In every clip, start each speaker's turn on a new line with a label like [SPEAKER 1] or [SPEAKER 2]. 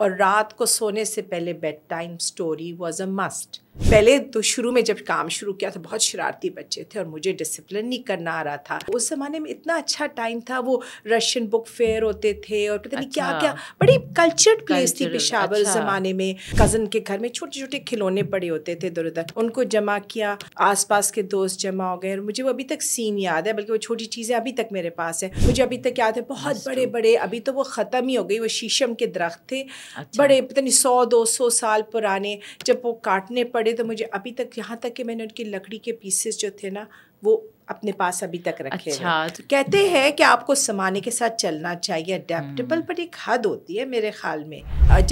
[SPEAKER 1] और रात को सोने से पहले bed time story was a must पहले तो शुरू में जब काम शुरू किया था बहुत शरारती बच्चे थे और मुझे डिसिप्लिन नहीं करना आ रहा था उस ज़माने में इतना अच्छा टाइम था वो रशियन बुक फेयर होते थे और पता नहीं अच्छा। क्या क्या बड़ी कल्चर्ड प्लेस थी पेशावर अच्छा। ज़माने में कज़न के घर में छोटे छोटे खिलौने पड़े होते थे दर उधर उनको जमा किया आसपास के दोस्त जमा हो गए और मुझे वो अभी तक सीन याद है बल्कि वो छोटी चीज़ें अभी तक मेरे पास है मुझे अभी तक याद है बहुत अच्छा। बड़े बड़े अभी तो वो ख़त्म ही हो गई वो शीशम के दरख्त थे अच्छा। बड़े पता नहीं सौ दो साल पुराने जब वो काटने पड़े तो मुझे अभी तक यहाँ तक कि मैंने उनकी लकड़ी के पीसेस जो थे ना वो अपने पास अभी तक रखे अच्छा, तो कहते हैं कि आपको समाने के साथ चलना चाहिए अडेप्टेबल हम्म। बट एक हद होती है मेरे ख्याल में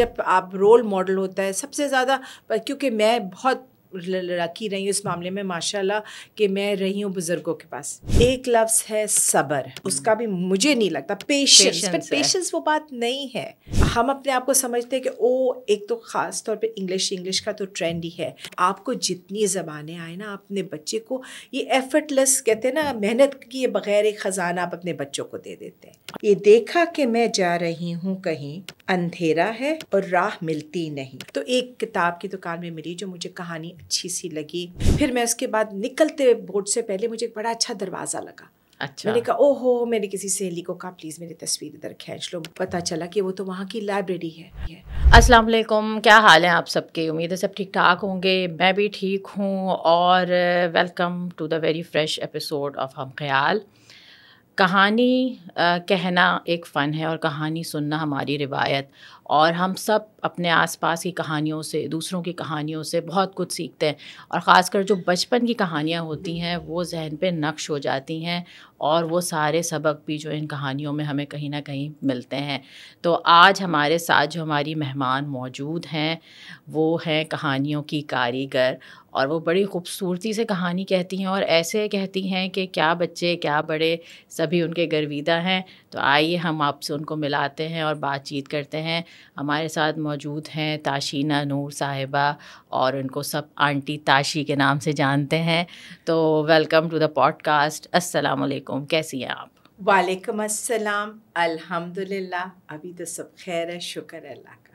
[SPEAKER 1] जब आप रोल मॉडल होता है सबसे ज़्यादा क्योंकि मैं बहुत लड़की रही हूँ इस मामले में माशाल्लाह कि मैं रही हूँ बुज़ुर्गों के पास एक लफ्ज़ है सबर उसका भी मुझे नहीं लगता पेशेंस पेशेंस वो बात नहीं है हम अपने आप को समझते हैं कि ओ एक तो ख़ास तौर पे इंग्लिश इंग्लिश का तो ट्रेंड ही है आपको जितनी ज़बानें आए ना अपने बच्चे को ये एफर्टलेस कहते हैं ना मेहनत किए बगैर एक ख़जाना आप अपने बच्चों को दे देते हैं ये देखा कि मैं जा रही हूँ कहीं अंधेरा है और राह मिलती नहीं तो एक किताब की दुकान में मिली जो मुझे कहानी अच्छी सी लगी फिर मैं उसके बाद निकलते बोर्ड से पहले मुझे एक बड़ा अच्छा दरवाज़ा लगा अच्छा मैंने कहा ओहो मैंने किसी सहेली को कहा प्लीज़ मेरी तस्वीर इधर खींच लो पता चला कि वो तो वहाँ की लाइब्रेरी है
[SPEAKER 2] अस्सलाम वालेकुम क्या हाल है आप सबके उम्मीद है सब ठीक ठाक होंगे मैं भी ठीक हूँ और welcome to the very fresh episode of हम ख्याल कहानी आ, कहना एक फ़न है और कहानी सुनना हमारी रिवायत और हम सब अपने आसपास की कहानियों से दूसरों की कहानियों से बहुत कुछ सीखते हैं और ख़ासकर जो बचपन की कहानियाँ होती हैं वो जहन पे नक्श हो जाती हैं और वो सारे सबक भी जो इन कहानियों में हमें कहीं ना कहीं मिलते हैं तो आज हमारे साथ जो हमारी मेहमान मौजूद हैं वो हैं कहानियों की कारीगर और वो बड़ी खूबसूरती से कहानी कहती हैं और ऐसे कहती हैं कि क्या बच्चे क्या बड़े सभी उनके गर्विदा हैं तो आइए हम आपसे उनको मिलाते हैं और बातचीत करते हैं हमारे साथ मौजूद हैं ताशीना नूर साहिबा और उनको सब आंटी ताशी के नाम से जानते हैं तो वेलकम टू द पॉडकास्ट अस्सलाम वालेकुम कैसी हैं आप
[SPEAKER 1] वालेकुम अस्सलाम अल्हम्दुलिल्लाह अभी तो सब खैर है शुक्र अल्लाह का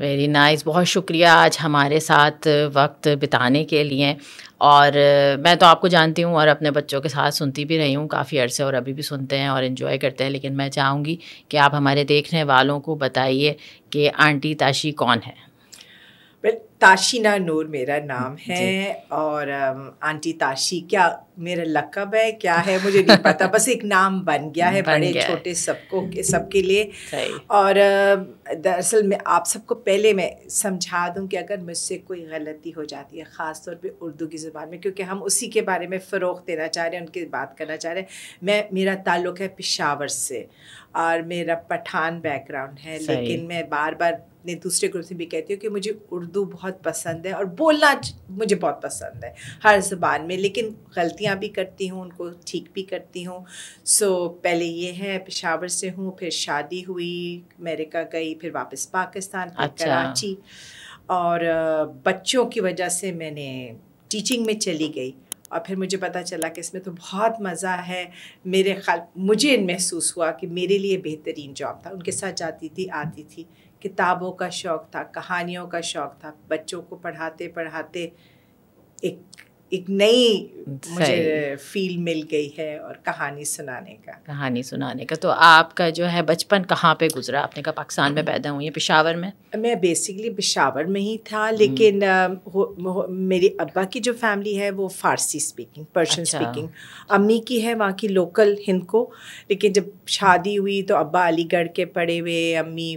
[SPEAKER 2] वेरी नाइस बहुत शुक्रिया आज हमारे साथ वक्त बिताने के लिए और मैं तो आपको जानती हूँ और अपने बच्चों के साथ सुनती भी रही हूँ काफ़ी अरसे और अभी भी सुनते हैं और इन्जॉय करते हैं लेकिन मैं चाहूँगी कि आप हमारे देखने वालों को बताइए कि आंटी ताशी कौन है
[SPEAKER 1] बट ताशीना नूर मेरा नाम है और आंटी um, ताशी क्या मेरा लकब है क्या है मुझे नहीं पता बस एक नाम बन गया है बड़े छोटे सबको के सबके लिए और um, दरअसल मैं आप सबको पहले मैं समझा दूं कि अगर मुझसे कोई गलती हो जाती है ख़ास तौर पे उर्दू की ज़ुबान में क्योंकि हम उसी के बारे में फ़रोग देना चाह रहे हैं उनकी बात करना चाह रहे हैं मैं मेरा ताल्लुक़ है पेशावर से और मेरा पठान बैकग्राउंड है लेकिन मैं बार बार अपने दूसरे ग्रुप से भी कहती हूँ कि मुझे उर्दू बहुत पसंद है और बोलना मुझे बहुत पसंद है हर जबान में लेकिन गलतियाँ भी करती हूँ उनको ठीक भी करती हूँ सो so, पहले ये है पेशावर से हूँ फिर शादी हुई अमेरिका गई फिर वापस पाकिस्तान अच्छा। कराची और बच्चों की वजह से मैंने टीचिंग में चली गई और फिर मुझे पता चला कि इसमें तो बहुत मज़ा है मेरे ख्याल मुझे महसूस हुआ कि मेरे लिए बेहतरीन जॉब था उनके साथ जाती थी आती थी किताबों का शौक़ था कहानियों का शौक़ था बच्चों को पढ़ाते पढ़ाते एक एक नई मुझे फील मिल गई है और कहानी सुनाने का
[SPEAKER 2] कहानी सुनाने का तो आपका जो है बचपन कहाँ पे गुजरा आपने कहा पाकिस्तान में पैदा हुई है पिशावर
[SPEAKER 1] में मैं बेसिकली पिशावर में ही था हम्म। लेकिन हो, हो, मेरे अब्बा की जो फैमिली है वो फारसी स्पीकिंग पर्शियन अच्छा। स्पीकिंग अम्मी की है वहाँ की लोकल हिंद को लेकिन जब शादी हुई तो अब्बा अलीगढ़ के पड़े हुए अम्मी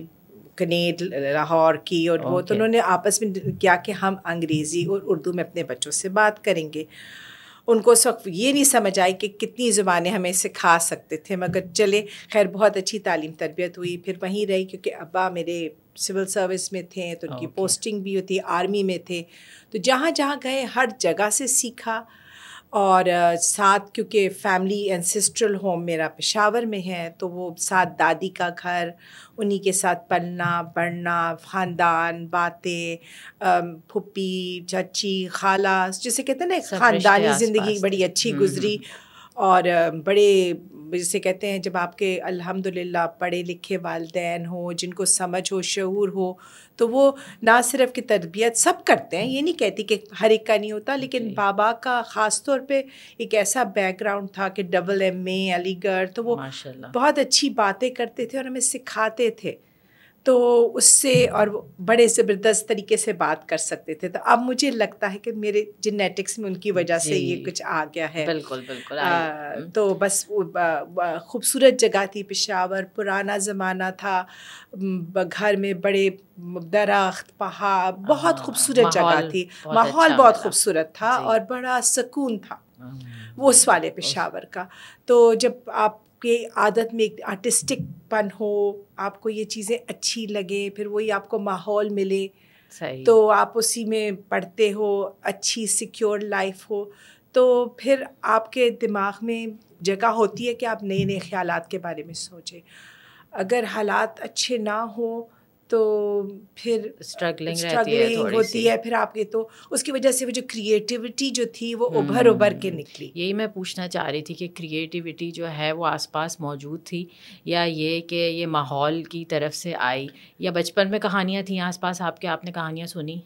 [SPEAKER 1] कनेड लाहौर की और okay. वो तो उन्होंने आपस में किया कि हम अंग्रेज़ी और उर्दू में अपने बच्चों से बात करेंगे उनको उस वक्त ये नहीं समझ आई कि कितनी ज़ुबानें हमें सिखा सकते थे मगर चले खैर बहुत अच्छी तालीम तरबियत हुई फिर वहीं रही क्योंकि अब्बा मेरे सिविल सर्विस में थे तो उनकी okay. पोस्टिंग भी होती आर्मी में थे तो जहाँ जहाँ गए हर जगह से सीखा और साथ क्योंकि फैमिली एंसेस्ट्रल होम मेरा पेशावर में है तो वो साथ दादी का घर उन्हीं के साथ पलना बढ़ना ख़ानदान बातें फुप्पी चची खाला जैसे कहते हैं ना ख़ानदानी ज़िंदगी बड़ी अच्छी हम्म, गुजरी हम्म। और बड़े जिसे कहते हैं जब आपके अल्हम्दुलिल्लाह पढ़े लिखे वालदेन हो जिनको समझ हो शूर हो तो वो ना सिर्फ की तरबियत सब करते हैं ये नहीं कहती कि हर एक का नहीं होता लेकिन बाबा का ख़ास तौर पे एक ऐसा बैकग्राउंड था कि डबल एम ए अलीगढ़ तो वो बहुत अच्छी बातें करते थे और हमें सिखाते थे तो उससे और बड़े ज़बरदस्त तरीके से बात कर सकते थे तो अब मुझे लगता है कि मेरे जेनेटिक्स में उनकी वजह से ये कुछ आ गया है बिल्कुल बिल्कुल आ, हम्म। तो बस खूबसूरत जगह थी पिशावर पुराना ज़माना था घर में बड़े दरख्त पहाड़ बहुत हाँ, खूबसूरत जगह थी अच्छा माहौल बहुत खूबसूरत था और बड़ा सुकून था हम्म, वो उस वाले पेशावर का तो जब आप आपके आदत में एक आर्टिस्टिक पन हो आपको ये चीज़ें अच्छी लगे फिर वही आपको माहौल मिले सही तो आप उसी में पढ़ते हो अच्छी सिक्योर लाइफ हो तो फिर आपके दिमाग में जगह होती है कि आप नए नए ख्यालात के बारे में सोचें अगर हालात अच्छे ना हो तो फिर स्ट्रगलिंग स्ट्रगलिंग होती है फिर आपके तो उसकी वजह से वो जो क्रिएटिविटी जो थी वो उभर उभर के हम्म,
[SPEAKER 2] निकली यही मैं पूछना चाह रही थी कि क्रिएटिविटी जो है वो आसपास मौजूद थी या ये कि ये माहौल की तरफ से आई या बचपन में कहानियाँ थी आसपास आपके आपने कहानियाँ सुनी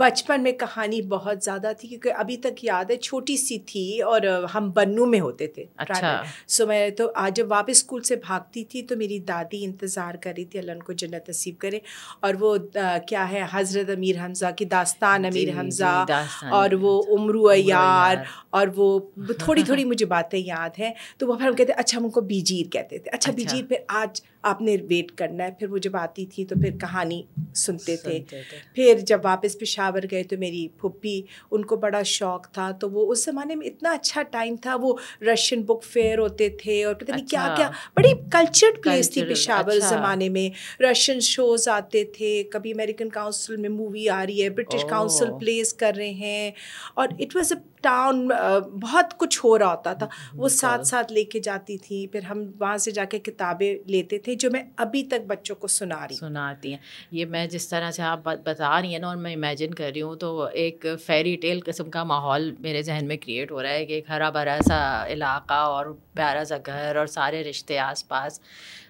[SPEAKER 1] बचपन में कहानी बहुत ज़्यादा थी क्योंकि अभी तक याद है छोटी सी थी और हम बन्नू में होते थे अच्छा सो मैं तो आज जब वापस स्कूल से भागती थी तो मेरी दादी इंतज़ार कर रही थी अल्लाह को जन्नत नसीब करे और वो आ, क्या है हज़रत अमीर हमज़ा की दास्तान अमीर हमज़ा और वो उम्र यार और वो थोड़ी थोड़ी मुझे बातें याद हैं तो वह फिर हम कहते अच्छा हम उनको बीजीर कहते थे अच्छा, अच्छा। बीजीर फिर आज आपने वेट करना है फिर वो जब आती थी तो फिर कहानी सुनते, सुनते थे।, थे फिर जब वापस पेशावर गए तो मेरी फुप्पी उनको बड़ा शौक था तो वो उस ज़माने में इतना अच्छा टाइम था वो रशियन बुक फेयर होते थे और पता नहीं अच्छा। क्या क्या बड़ी कल्चर्ड प्लेस थी पेशावर अच्छा। ज़माने में रशियन शोज़ आते थे कभी अमेरिकन काउंसिल में मूवी आ रही है ब्रिटिश काउंसिल प्लेस कर रहे हैं और it was a town uh, बहुत कुछ हो रहा होता था वो साथ साथ लेके जाती थी फिर हम वहाँ से जाके किताबें लेते थे जो मैं अभी तक बच्चों को सुना रही सुनाती हैं ये
[SPEAKER 2] मैं जिस तरह से आप बता रही हैं ना और मैं इमेजिन कर रही हूँ तो एक फेरी टेल किस्म का माहौल मेरे जहन में क्रिएट हो रहा है कि एक हरा भरा सा इलाका और प्यारा सा घर और सारे रिश्ते आसपास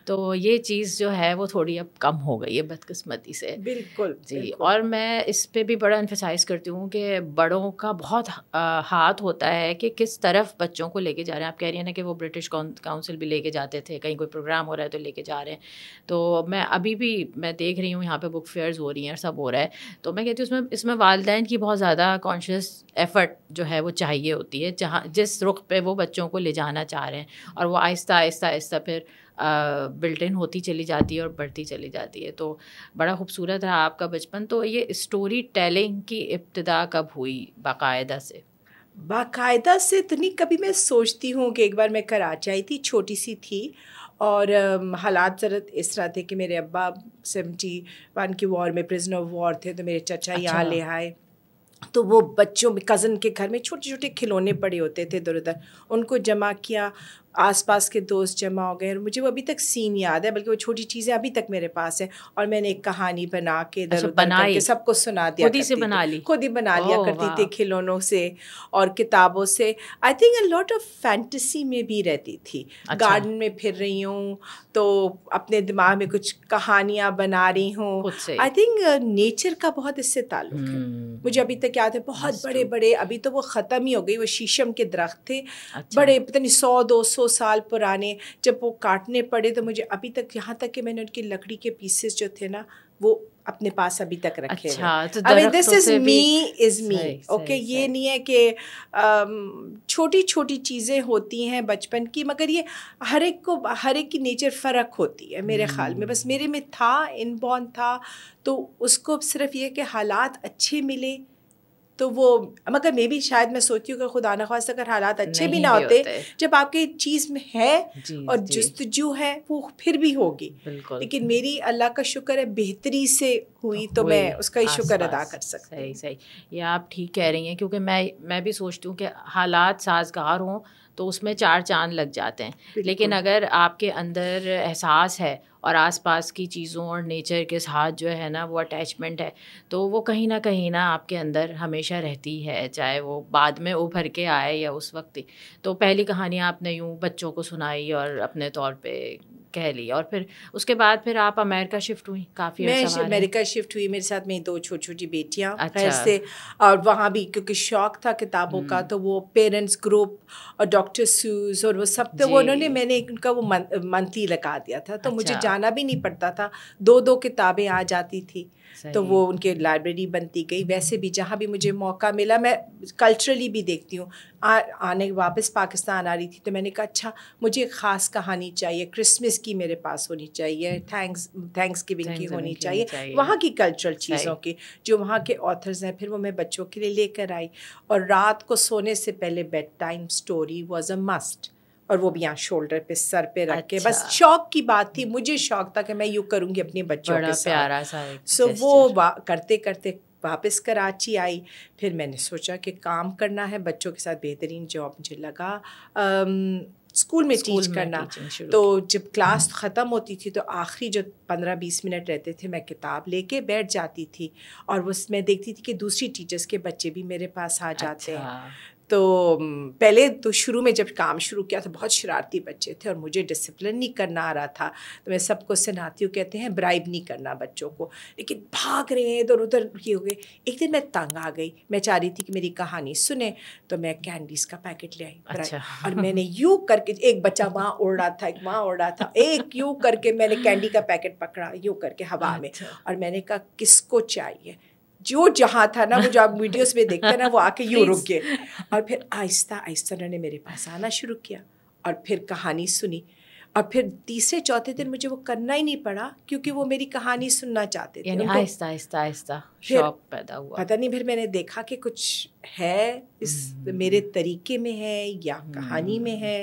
[SPEAKER 2] तो ये चीज़ जो है वो थोड़ी अब कम हो गई है बदकस्मती से बिल्कुल जी बिल्कुल। और मैं इस पर भी बड़ा इन्फेसाइज करती हूँ कि बड़ों का बहुत हाथ होता है कि किस तरफ बच्चों को लेके जा रहे हैं आप कह रही हैं ना कि वो ब्रिटिश काउंसिल भी लेके जाते थे कहीं कोई प्रोग्राम हो रहा है तो लेके जा रहे हैं तो मैं अभी भी मैं देख रही हूँ यहाँ पर बुक फेयर्स हो रही हैं सब हो रहा है तो मैं कहती हूँ उसमें इसमें वालदेन की बहुत ज़्यादा कॉन्शियस एफ़र्ट जो है वो चाहिए होती है जहाँ जिस रुख पे वो बच्चों को ले जाना चाह रहे हैं और वो आहिस्ता आहिस्ता आहिस्ता फिर बिल्ट इन होती चली जाती है और बढ़ती चली जाती है तो बड़ा खूबसूरत रहा आपका बचपन तो ये स्टोरी टेलिंग की इब्तदा कब हुई बाकायदा से
[SPEAKER 1] बाकायदा से इतनी कभी मैं सोचती हूँ कि एक बार मैं कराची आई थी छोटी सी थी और हालात जरा इस तरह थे कि मेरे अब्बा सेवेंटी वन की वॉर में प्रिजनर ऑफ वॉर थे तो मेरे चचा अच्छा। यहाँ ले आए तो वो बच्चों में कज़न के घर में छोटे छोटे खिलौने पड़े होते थे इधर उधर उनको जमा किया आसपास के दोस्त जमा हो गए और मुझे वो अभी तक सीन याद है बल्कि वो छोटी चीज़ें अभी तक मेरे पास है और मैंने एक कहानी बना के अच्छा, सबको सुना दिया खुद ही से बना ली खुद ही बना लिया करती थी खिलौनों से और किताबों से I think a lot of fantasy में भी रहती थी गार्डन अच्छा। में फिर रही हूँ तो अपने दिमाग में कुछ कहानियाँ बना रही हूँ आई थिंक नेचर का बहुत इससे ताल्लुक है हम्म। मुझे अभी तक याद है बहुत बड़े बड़े अभी तो वो ख़त्म ही हो गई वो शीशम के दरख्त थे अच्छा। बड़े पता नहीं सौ दो सौ साल पुराने जब वो काटने पड़े तो मुझे अभी तक यहाँ तक कि मैंने उनकी लकड़ी के पीसेस जो थे ना वो अपने पास अभी तक रखे अच्छा, this is me is me okay ये नहीं है कि um, छोटी छोटी चीज़ें होती हैं बचपन की मगर ये हर एक को हर एक की नेचर फ़र्क होती है मेरे ख्याल में बस हम्म। मेरे में था इनबॉर्न था तो उसको सिर्फ ये कि हालात अच्छे मिले तो वो मगर मे भी शायद मैं सोचती हूँ कि खुदा न खास अगर हालात अच्छे भी ना होते, जब आपकी चीज़ में है और जस्तजू है वो फिर भी होगी लेकिन मेरी अल्लाह का शुक्र है बेहतरी से हुई तो मैं उसका ही शुक्र अदा कर सकती
[SPEAKER 2] सही सही ये आप ठीक कह रही हैं क्योंकि मैं मैं भी सोचती हूँ कि हालात साजगार हों तो उसमें चार चांद लग जाते हैं लेकिन अगर आपके अंदर एहसास है और आसपास की चीज़ों और नेचर के साथ जो है ना वो अटैचमेंट है तो वो कहीं ना कहीं ना आपके अंदर हमेशा रहती है चाहे वो बाद में उभर के आए या उस वक्त ही तो पहली कहानी आपने यूँ बच्चों को सुनाई और अपने तौर पर कह ली और फिर उसके बाद फिर आप अमेरिका शिफ्ट हुई काफ़ी मैं अमेरिका
[SPEAKER 1] शिफ्ट हुई मेरे साथ मेरी दो छोटी छोटी बेटियाँ अच्छा। से और वहाँ भी क्योंकि शौक था किताबों का हम्म। तो वो पेरेंट्स ग्रुप और डॉक्टर सूज और वो सब तो वो उन्होंने मैंने उनका वो मंथली लगा दिया था तो मुझे अच्छा। जाना भी नहीं पड़ता था दो दो किताबें आ जाती थी तो वो उनके लाइब्रेरी बनती गई वैसे भी जहाँ भी मुझे मौका मिला मैं कल्चरली भी देखती हूँ आने वापस पाकिस्तान आ रही थी तो मैंने कहा अच्छा मुझे ख़ास कहानी चाहिए क्रिसमस की मेरे पास होनी चाहिए थैंक्स थैंक्स गिविंग की होनी चाहिए, चाहिए। वहाँ की कल्चरल चीज़ों की जो वहाँ के ऑथर्स हैं फिर वो मैं बच्चों के लिए लेकर आई और रात को सोने से पहले bed time story was a must और वो भी यहाँ शोल्डर पे सर पे रख के बस अच्छा। शौक की बात थी मुझे शौक था कि मैं यू करूँगी अपने बच्चों के साथ प्यारा सा सो so, वो करते करते वापस कराची आई फिर मैंने सोचा कि काम करना है बच्चों के साथ बेहतरीन जॉब मुझे लगा स्कूल में स्कूल टीच में करना तो जब क्लास हम्म। ख़त्म होती थी तो आखिरी जो पंद्रह बीस मिनट रहते थे मैं किताब लेके बैठ जाती थी और उस मैं देखती थी कि दूसरी टीचर्स के बच्चे भी मेरे पास आ जाते अच्छा। हैं तो पहले तो शुरू में जब काम शुरू किया तो बहुत शरारती बच्चे थे और मुझे डिसिप्लिन नहीं करना आ रहा था तो मैं सबको सिनाती हूँ कहते हैं ब्राइब नहीं करना बच्चों को लेकिन भाग रहे हैं इधर उधर ये हो गए एक दिन मैं तंग आ गई मैं चाह रही थी कि मेरी कहानी सुने तो मैं कैंडीज का पैकेट ले आई अच्छा। और मैंने यू करके एक बच्चा वहाँ उड़ रहा था एक वहाँ उड़ रहा था एक यू करके मैंने कैंडी का पैकेट पकड़ा यू करके हवा में अच्छा। और मैंने कहा किसको चाहिए जो जहाँ था ना वो जो आप वीडियोस में देखते ना वो आके यूँ रुक गए और फिर आहिस्ता आहिस्ता उन्होंने मेरे पास आना शुरू किया और फिर कहानी सुनी और फिर तीसरे चौथे दिन मुझे वो करना ही नहीं पड़ा क्योंकि वो मेरी कहानी सुनना चाहते थे आहिस्ता आहिस्ता आहिस्ता शौक पैदा हुआ पता नहीं फिर मैंने देखा कि कुछ है इस हम्म। मेरे तरीके में है या कहानी में हम्म। है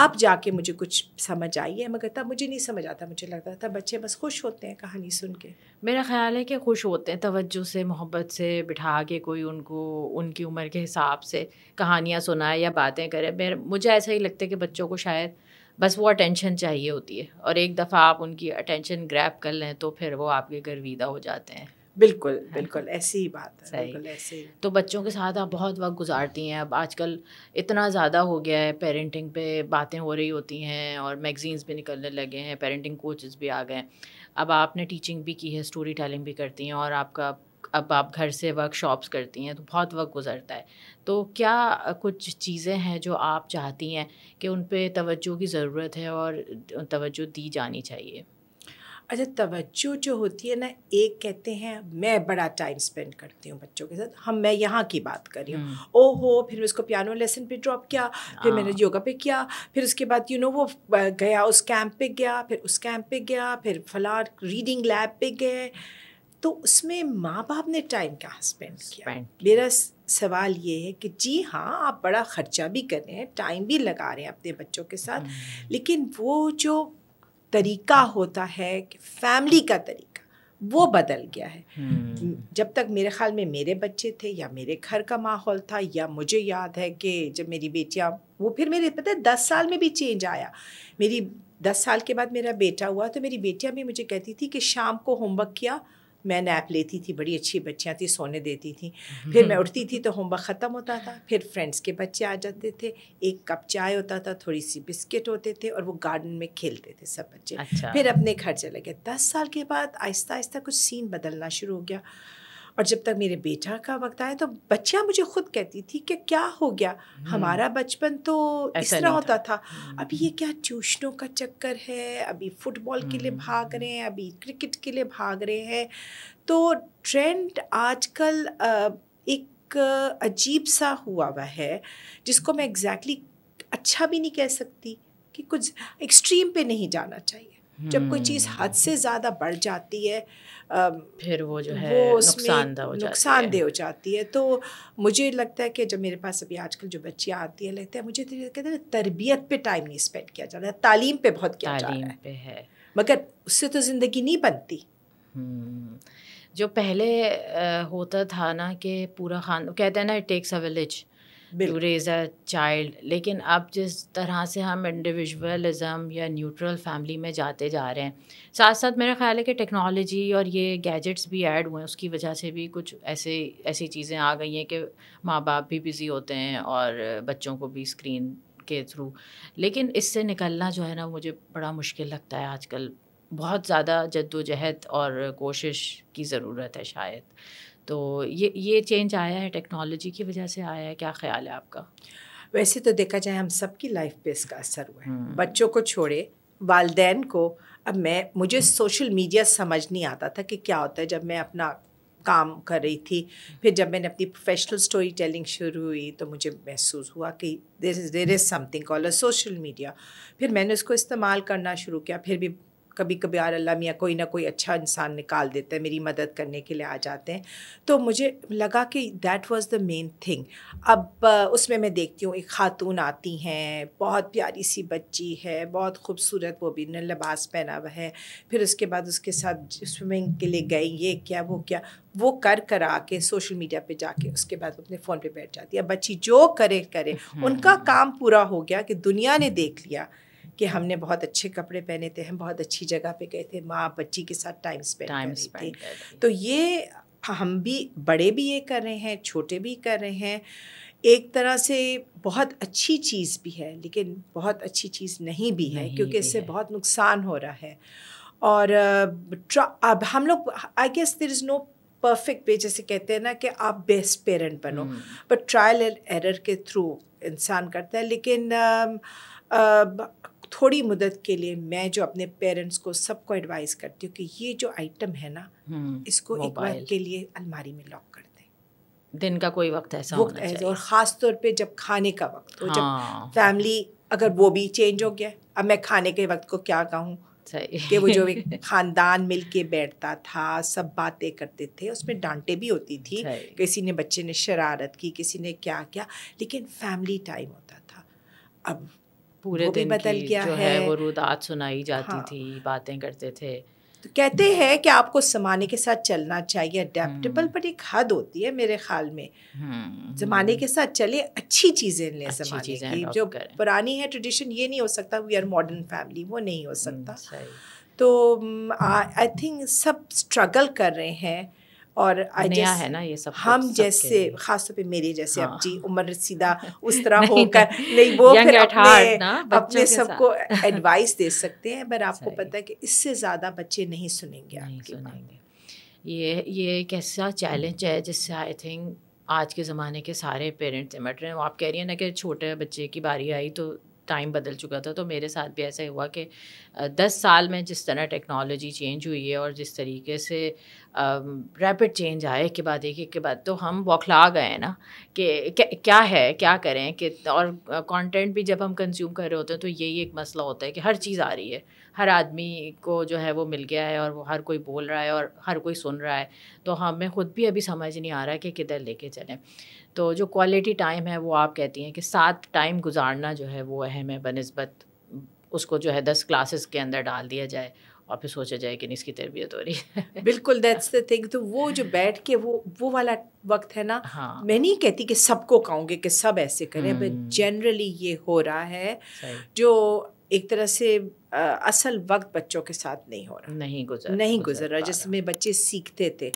[SPEAKER 1] अब जाके मुझे कुछ समझ आई है मगर तब मुझे नहीं समझ आता मुझे लगता था बच्चे बस खुश होते हैं कहानी सुन के मेरा
[SPEAKER 2] ख्याल है कि खुश होते हैं तवज्जो से मोहब्बत से बिठा के कोई उनको उनकी उम्र के हिसाब से कहानियाँ सुनाए या बातें करे मेरे मुझे ऐसा ही लगता है कि बच्चों को शायद बस वो अटेंशन चाहिए होती है और एक दफ़ा आप उनकी अटेंशन ग्रैप कर लें तो फिर वो आपके घर विदा हो जाते हैं
[SPEAKER 1] बिल्कुल बिल्कुल ऐसी ही बात है सही ऐसे
[SPEAKER 2] तो बच्चों के साथ आप बहुत वक्त गुजारती हैं अब आजकल इतना ज़्यादा हो गया है पेरेंटिंग पे बातें हो रही होती हैं और मैगजीन्स भी निकलने लगे हैं पेरेंटिंग कोचेस भी आ गए अब आपने टीचिंग भी की है स्टोरी टेलिंग भी करती हैं और आपका अब आप घर से वर्कशॉप्स करती हैं तो बहुत वक्त गुजरता है तो क्या कुछ चीज़ें हैं जो आप चाहती हैं कि उन पर तोज्जो की ज़रूरत है और तवज्जो दी जानी
[SPEAKER 1] चाहिए अच्छा तवज्जो जो होती है ना एक कहते हैं मैं बड़ा टाइम स्पेंड करती हूँ बच्चों के साथ हम मैं यहाँ की बात कर रही हूँ हम्म। ओ हो फिर उसको पियानो लेसन पे ड्रॉप किया फिर मैंने योगा हाँ। पे किया फिर उसके बाद यू नो वो गया उस कैंप पे गया फिर उस कैंप पे गया फिर फलां रीडिंग लैब पे गए तो उसमें माँ बाप ने टाइम कहाँ स्पेंड किया मेरा सवाल ये है कि जी हाँ आप बड़ा ख़र्चा भी कर रहे हैं टाइम भी लगा रहे हैं अपने बच्चों के साथ हम्म। लेकिन वो जो तरीका होता है कि फैमिली का तरीका वो बदल गया है hmm. जब तक मेरे ख्याल में मेरे बच्चे थे या मेरे घर का माहौल था या मुझे याद है कि जब मेरी बेटियाँ वो फिर मेरे पता है दस साल में भी चेंज आया मेरी दस साल के बाद मेरा बेटा हुआ तो मेरी बेटियाँ भी मुझे कहती थी कि शाम को होमवर्क किया मैं नैप लेती थी बड़ी अच्छी बच्चियाँ थी सोने देती थी हम्म। फिर मैं हम्म। उठती थी तो होमवर्क ख़त्म होता था फिर फ्रेंड्स के बच्चे आ जाते थे एक कप चाय होता था थोड़ी सी बिस्किट होते थे और वो गार्डन में खेलते थे सब बच्चे अच्छा। फिर अपने घर चले गए दस साल के बाद आहिस्ता आहिस्ता कुछ सीन बदलना शुरू हो गया और जब तक मेरे बेटा का वक्त आया तो बच्चियाँ मुझे खुद कहती थी कि क्या हो गया हम्म। हमारा बचपन तो इस तरह होता था, हम्म। अभी ये क्या ट्यूशनों का चक्कर है अभी फुटबॉल के लिए हम्म। भाग रहे हैं अभी क्रिकेट के लिए भाग रहे हैं तो ट्रेंड आजकल एक अजीब सा हुआ हुआ है जिसको मैं एग्जैक्टली exactly अच्छा भी नहीं कह सकती कि कुछ एक्सट्रीम पे नहीं जाना चाहिए जब कोई हम्म। चीज़ हद से ज़्यादा बढ़ जाती है फिर वो जो है नुकसानदेह हो, नुकसान हो जाती है तो मुझे लगता है कि जब मेरे पास अभी आजकल जो बच्चियाँ आती है लगता है मुझे तो कहते हैं तरबियत पे टाइम नहीं स्पेंड किया जा रहा है तालीम पे बहुत किया जा रहा है, पे है। मगर उससे तो ज़िंदगी नहीं बनती
[SPEAKER 2] हम्म। जो पहले होता था ना कि पूरा खान कहते हैं ना it takes a village to raise a child लेकिन अब जिस तरह से हम इंडिविजुअलिज्म या न्यूट्रल फैमिली में जाते जा रहे हैं साथ साथ मेरा ख्याल है कि टेक्नोलॉजी और ये गैजेट्स भी ऐड हुए हैं उसकी वजह से भी कुछ ऐसे ऐसी चीज़ें आ गई हैं कि माँ बाप भी बिज़ी होते हैं और बच्चों को भी स्क्रीन के थ्रू लेकिन इससे निकलना जो है ना मुझे बड़ा मुश्किल लगता है आजकल बहुत ज़्यादा जद्दोजहद और कोशिश की ज़रूरत है शायद तो ये ये चेंज आया है टेक्नोलॉजी की वजह से आया है क्या
[SPEAKER 1] ख्याल है आपका वैसे तो देखा जाए हम सबकी लाइफ पे इसका असर हुआ है हम्म। बच्चों को छोड़े वालदेन को अब मैं मुझे सोशल मीडिया समझ नहीं आता था कि क्या होता है जब मैं अपना काम कर रही थी फिर जब मैंने अपनी प्रोफेशनल स्टोरी टेलिंग शुरू हुई तो मुझे महसूस हुआ कि there is there is something call a social media फिर मैंने उसको इस्तेमाल करना शुरू किया फिर भी कभी कभी यार अल्लाह मियाँ कोई ना कोई अच्छा इंसान निकाल देते हैं मेरी मदद करने के लिए आ जाते हैं तो मुझे लगा कि that was the main thing अब उसमें मैं देखती हूँ एक खातून आती हैं बहुत प्यारी सी बच्ची है बहुत खूबसूरत वो भी लिबास पहना हुआ है फिर उसके बाद उसके साथ स्विमिंग के लिए गई ये क्या वो क्या वो कर कर आके सोशल मीडिया पे जाके उसके बाद अपने फ़ोन पे बैठ जाती है बच्ची जो करे करे हम्म, उनका हम्म, हम्म। काम पूरा हो गया कि दुनिया ने देख लिया कि हमने बहुत अच्छे कपड़े पहने थे हम बहुत अच्छी जगह पे गए थे माँ बच्ची के साथ टाइम स्पेंड टाइम स्पेंड तो ये हम भी बड़े भी ये कर रहे हैं छोटे भी कर रहे हैं एक तरह से बहुत अच्छी चीज़ भी है लेकिन बहुत अच्छी चीज़ नहीं भी है नहीं क्योंकि इससे बहुत नुकसान हो रहा है और अब हम लोग I guess there is no perfect way जैसे कहते हैं ना कि आप बेस्ट पेरेंट बनो बट ट्रायल एंड एरर के थ्रू इंसान करता है लेकिन थोड़ी मदद के लिए मैं जो अपने पेरेंट्स को सबको एडवाइस करती हूँ कि ये जो आइटम है ना
[SPEAKER 2] हम्म, इसको एक बार के
[SPEAKER 1] लिए अलमारी में लॉक कर दें दिन का कोई वक्त ऐसा वक्त होना चाहिए और ख़ास तौर पे जब खाने का वक्त हो हाँ। जब फैमिली अगर वो भी चेंज हो गया अब मैं खाने के वक्त को क्या कहूँ कि वो जो एक खानदान मिल के बैठता था सब बातें करते थे उसमें डांटे भी होती थी किसी ने बच्चे ने शरारत की किसी ने क्या क्या लेकिन फैमिली टाइम होता था
[SPEAKER 2] अब पूरे दिन बदल गया जो है वो
[SPEAKER 1] रुदात सुनाई
[SPEAKER 2] जाती हाँ। थी बातें करते थे
[SPEAKER 1] तो कहते हैं कि आपको ज़माने के साथ चलना चाहिए अडेप्टेबल हम्म। बट एक हद होती है मेरे ख्याल में हम्म। ज़माने के साथ चले अच्छी चीज़ें लें ज़माने की जो पुरानी है ट्रेडिशन ये नहीं हो सकता वी आर मॉडर्न फैमिली वो नहीं हो हम्म, सकता तो आई mm, थिंक सब स्ट्रगल कर रहे हैं और आई नया है ना ये सब तो हम सब जैसे खासतौर पे मेरे जैसे हाँ। अपनी उम्र सीधा उस तरह होकर नहीं वो फिर अपने, अपने सबको एडवाइस दे सकते हैं पर आपको पता है कि इससे ज़्यादा बच्चे नहीं सुनेंगे आपकी सुनेंगे
[SPEAKER 2] ये ये एक ऐसा चैलेंज है जिससे आई थिंक आज के ज़माने के सारे पेरेंट्स निमट रहे हैं आप कह रही हैं ना कि छोटे बच्चे की बारी आई तो टाइम बदल चुका था तो मेरे साथ भी ऐसा हुआ कि दस साल में जिस तरह टेक्नोलॉजी चेंज हुई है और जिस तरीके से रैपिड चेंज आए के बाद एक एक के बाद तो हम बौखला गए हैं ना कि क्या है क्या करें कि और कंटेंट भी जब हम कंज्यूम कर रहे होते हैं तो यही एक मसला होता है कि हर चीज़ आ रही है हर आदमी को जो है वो मिल गया है और वो हर कोई बोल रहा है और हर कोई सुन रहा है तो हमें ख़ुद भी अभी समझ नहीं आ रहा है कि किधर लेके चलें तो जो क्वालिटी टाइम है वो आप कहती हैं कि सात टाइम गुजारना जो है वो अहम है बनस्बत उसको जो है दस क्लासेस के अंदर डाल दिया जाए और फिर सोचा जाए कि नहीं इसकी तरबियत हो रही
[SPEAKER 1] है बिल्कुल दैट्स द थिंग तो वो जो बैठ के वो वो वाला वक्त है ना हाँ. मैं नहीं कहती कि सबको कहूँगी कि सब ऐसे करें बट जनरली हम्म। ये हो रहा है जो एक तरह से आ, असल वक्त बच्चों के साथ नहीं हो रहा नहीं गुजर नहीं गुजर रहा जिसमें बच्चे सीखते थे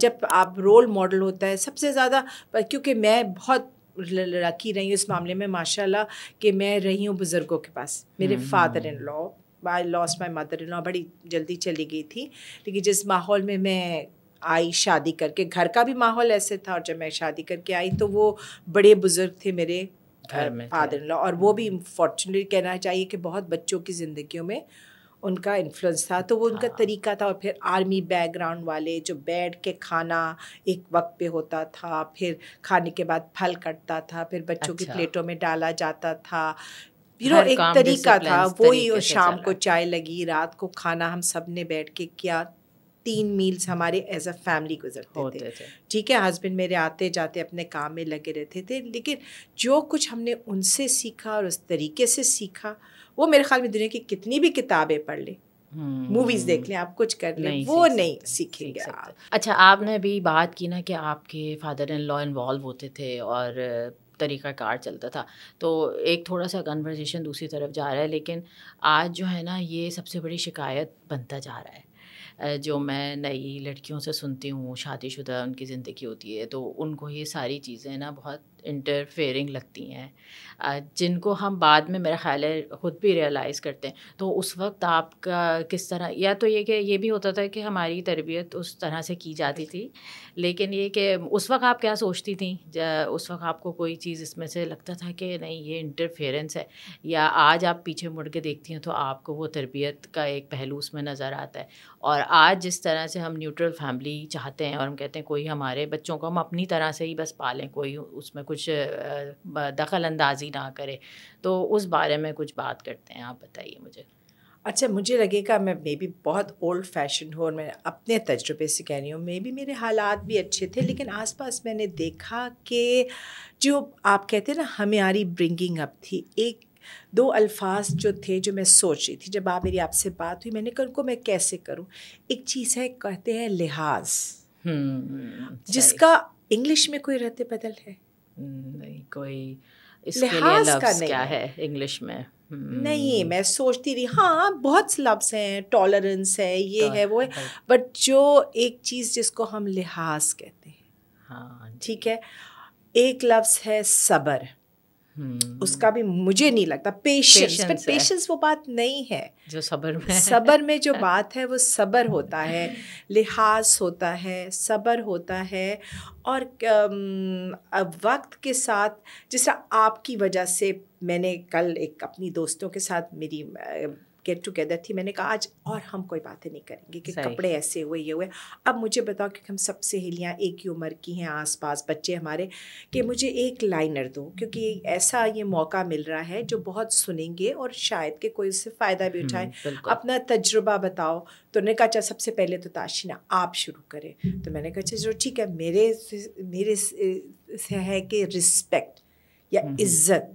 [SPEAKER 1] जब आप रोल मॉडल होता है सबसे ज़्यादा क्योंकि मैं बहुत लकी रही हूँ इस मामले में माशाल्लाह कि मैं रही हूँ बुज़ुर्गों के पास मेरे father in law I loss my mother in law बड़ी जल्दी चली गई थी लेकिन जिस माहौल में मैं आई शादी करके घर का भी माहौल ऐसे था और जब मैं शादी करके आई तो वो बड़े बुज़ुर्ग थे मेरे घर में फादर इन लॉ और वो भी फॉर्चुनेटली हम्म। कहना चाहिए कि बहुत बच्चों की ज़िंदगियों में उनका इन्फ्लुएंस था तो वो उनका हाँ। तरीका था और फिर आर्मी बैकग्राउंड वाले जो बैठ के खाना एक वक्त पे होता था फिर खाने के बाद फल कटता था फिर बच्चों अच्छा। की प्लेटों में डाला जाता था
[SPEAKER 2] यू एक तरीका था वो ही शाम को
[SPEAKER 1] चाय लगी रात को खाना हम सब ने बैठ के किया तीन मील्स हमारे एज अ फैमिली गुजरते थे ठीक है हस्बैंड मेरे आते जाते अपने काम में लगे रहते थे लेकिन जो कुछ हमने उनसे सीखा और उस तरीके से सीखा वो मेरे ख्याल में दुनिया की कितनी भी किताबें पढ़ ले मूवीज hmm. देख लें आप कुछ कर लें वो सीख नहीं सीखेंगे सीख
[SPEAKER 2] अच्छा आपने अभी बात की ना कि आपके फादर इन लॉ इन्वॉल्व होते थे और तरीका कार चलता था तो एक थोड़ा सा कन्वर्जेशन दूसरी तरफ जा रहा है लेकिन आज जो है ना ये सबसे बड़ी शिकायत बनता जा रहा है जो मैं नई लड़कियों से सुनती हूँ शादीशुदा उनकी ज़िंदगी होती है तो उनको ये सारी चीज़ें ना बहुत इंटरफेयरिंग लगती हैं जिनको हम बाद में मेरा ख्याल है ख़ुद भी रियलाइज़ करते हैं तो उस वक्त आपका किस तरह या तो ये कि ये भी होता था कि हमारी तरबियत उस तरह से की जाती थी लेकिन ये कि उस वक्त आप क्या सोचती थी उस वक्त आपको कोई चीज़ इसमें से लगता था कि नहीं ये इंटरफेरेंस है या आज आप पीछे मुड़ के देखती हैं तो आपको वो तरबियत का एक पहलू उसमें नज़र आता है और आज जिस तरह से हम न्यूट्रल फैमिली चाहते हैं और हम कहते हैं कोई हमारे बच्चों को हम अपनी तरह से ही बस पालें कोई उसमें कुछ दखल अंदाजी ना करे तो उस बारे में कुछ बात करते हैं आप बताइए मुझे
[SPEAKER 1] अच्छा मुझे लगेगा मैं मे बी बहुत ओल्ड फैशन हूँ और मैं अपने तजुर्बे से कह रही हूँ मे बी मेरे हालात भी अच्छे थे लेकिन आसपास मैंने देखा कि जो आप कहते हैं ना हमारी ब्रिंगिंग अप थी एक दो अल्फाज जो थे जो मैं सोच रही थी जब आप मेरी आपसे बात हुई मैंने कहा उनको मैं कैसे करूँ एक चीज़ है कहते हैं लिहाज
[SPEAKER 2] हम्म, जिसका
[SPEAKER 1] इंग्लिश में कोई रहते बदल है
[SPEAKER 2] नहीं कोई लिहाज का नहीं क्या है इंग्लिश में नहीं हम्म।
[SPEAKER 1] मैं सोचती रही हाँ बहुत लफ्स हैं टॉलरेंस है ये तो है वो है बट जो एक चीज़ जिसको हम लिहाज कहते हैं हाँ ठीक है एक लफ्स है सबर उसका भी मुझे नहीं लगता पेशेंस पर पेशेंस वो बात नहीं है
[SPEAKER 2] जो सबर में सबर
[SPEAKER 1] में जो बात है वो सबर होता है लिहाज होता है सबर होता है और वक्त के साथ जैसा आपकी वजह से मैंने कल एक अपनी दोस्तों के साथ मेरी गेट टुगेदर थी मैंने कहा आज और हम कोई बातें नहीं करेंगे कि कपड़े ऐसे हुए ये हुए अब मुझे बताओ क्योंकि हम सब सहेलियाँ एक ही उम्र की हैं आसपास बच्चे हमारे कि मुझे एक लाइनर दो क्योंकि ऐसा ये मौका मिल रहा है जो बहुत सुनेंगे और शायद के कोई उससे फ़ायदा भी हम्म, उठाए अपना तजुर्बा बताओ तो उन्होंने कहा अच्छा सबसे पहले तो ताशिना आप शुरू करें तो मैंने कहा चलो अच्छा, ठीक है मेरे मेरे से है कि रिस्पेक्ट या हम्म, हम्म। इज्जत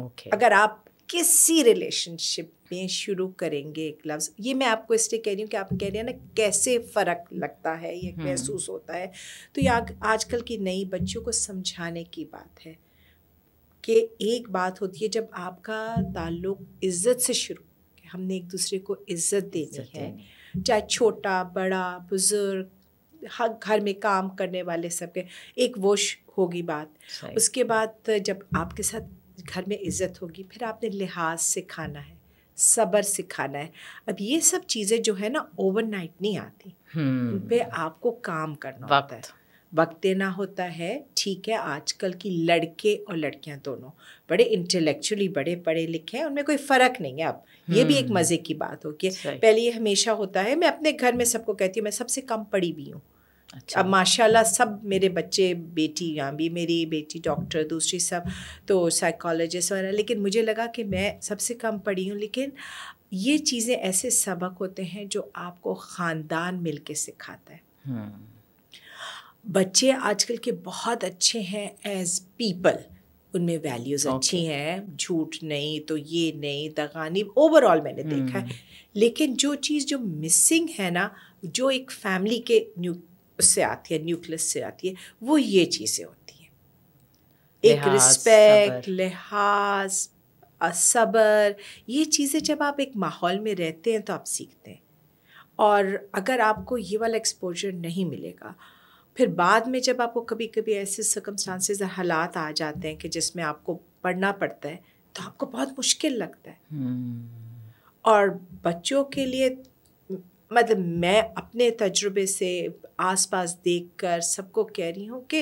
[SPEAKER 1] okay. अगर आप किसी रिलेशनशिप में शुरू करेंगे एक लफ्ज़ ये मैं आपको इसलिए कह रही हूँ कि आप कह रहे हैं ना कैसे फ़र्क लगता है या हम्म। महसूस होता है तो ये आजकल की नई बच्चों को समझाने की बात है कि एक बात होती है जब आपका ताल्लुक इज्जत से शुरू हमने एक दूसरे को इज्जत देनी है चाहे छोटा बड़ा बुजुर्ग हर घर में काम करने वाले सबके एक वोश होगी बात उसके बाद जब आपके साथ घर में इज्जत होगी फिर आपने लिहाज से खाना है सबर सिखाना है अब ये सब चीज़ें जो है ना ओवरनाइट नहीं आती हम्म। उन पर आपको काम करना होता है वक्त देना होता है ठीक है आजकल की लड़के और लड़कियां दोनों बड़े इंटेलेक्चुअली बड़े पढ़े लिखे हैं उनमें कोई फ़र्क नहीं है अब ये भी एक हम्म। मज़े की बात होगी पहले ये हमेशा होता है मैं अपने घर में सबको कहती हूँ मैं सबसे कम पढ़ी भी हूँ अच्छा। अब माशाल्लाह सब मेरे बच्चे बेटी यहाँ भी मेरी बेटी डॉक्टर दूसरी सब तो साइकोलॉजिस्ट वगैरह लेकिन मुझे लगा कि मैं सबसे कम पढ़ी हूँ लेकिन ये चीज़ें ऐसे सबक होते हैं जो आपको ख़ानदान मिल के सिखाता है
[SPEAKER 2] हम्म।
[SPEAKER 1] बच्चे आजकल के बहुत अच्छे हैं एज पीपल उनमें वैल्यूज़ okay. अच्छी हैं झूठ नहीं तो ये नहीं दगानी ओवरऑल मैंने देखा है हम्म। लेकिन जो चीज़ जो मिसिंग है ना जो एक फैमिली के न्यू उससे आती है न्यूक्लियस से आती है वो ये चीज़ें होती हैं
[SPEAKER 2] एक रिस्पेक्ट
[SPEAKER 1] लिहाज सबर ये चीज़ें जब आप एक माहौल में रहते हैं तो आप सीखते हैं और अगर आपको ये वाला एक्सपोजर नहीं मिलेगा फिर बाद में जब आपको कभी कभी ऐसे सकमस्टांसेस हालात आ जाते हैं कि जिसमें आपको पढ़ना पड़ता है तो आपको बहुत मुश्किल लगता है हम्म। और बच्चों के लिए मतलब मैं अपने तजुर्बे से आसपास देखकर सबको कह रही हूँ कि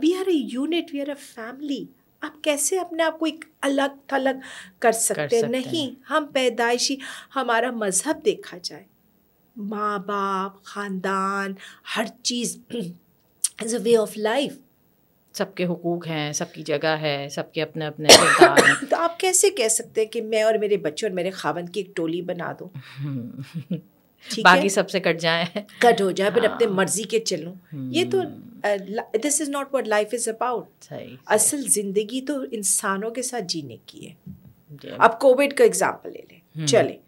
[SPEAKER 1] we are a unit we are a family आप कैसे अपने आप को एक अलग थलग कर सकते, कर सकते नहीं हम पैदाइशी हमारा मज़हब देखा जाए माँ बाप ख़ानदान हर चीज़ as a way of life सबके हकूक हैं सबकी जगह
[SPEAKER 2] है सबके अपने अपने
[SPEAKER 1] तो आप कैसे कह सकते हैं कि मैं और मेरे बच्चे और मेरे खावन की एक टोली बना दो
[SPEAKER 2] बाकी सबसे कट
[SPEAKER 1] जाए कट हो जाए हाँ। पर अपने मर्जी के चलूँ ये तो this is not what life is about असल जिंदगी तो इंसानों के साथ जीने की है अब कोविड का एग्जाम्पल ले लें हम्म। चले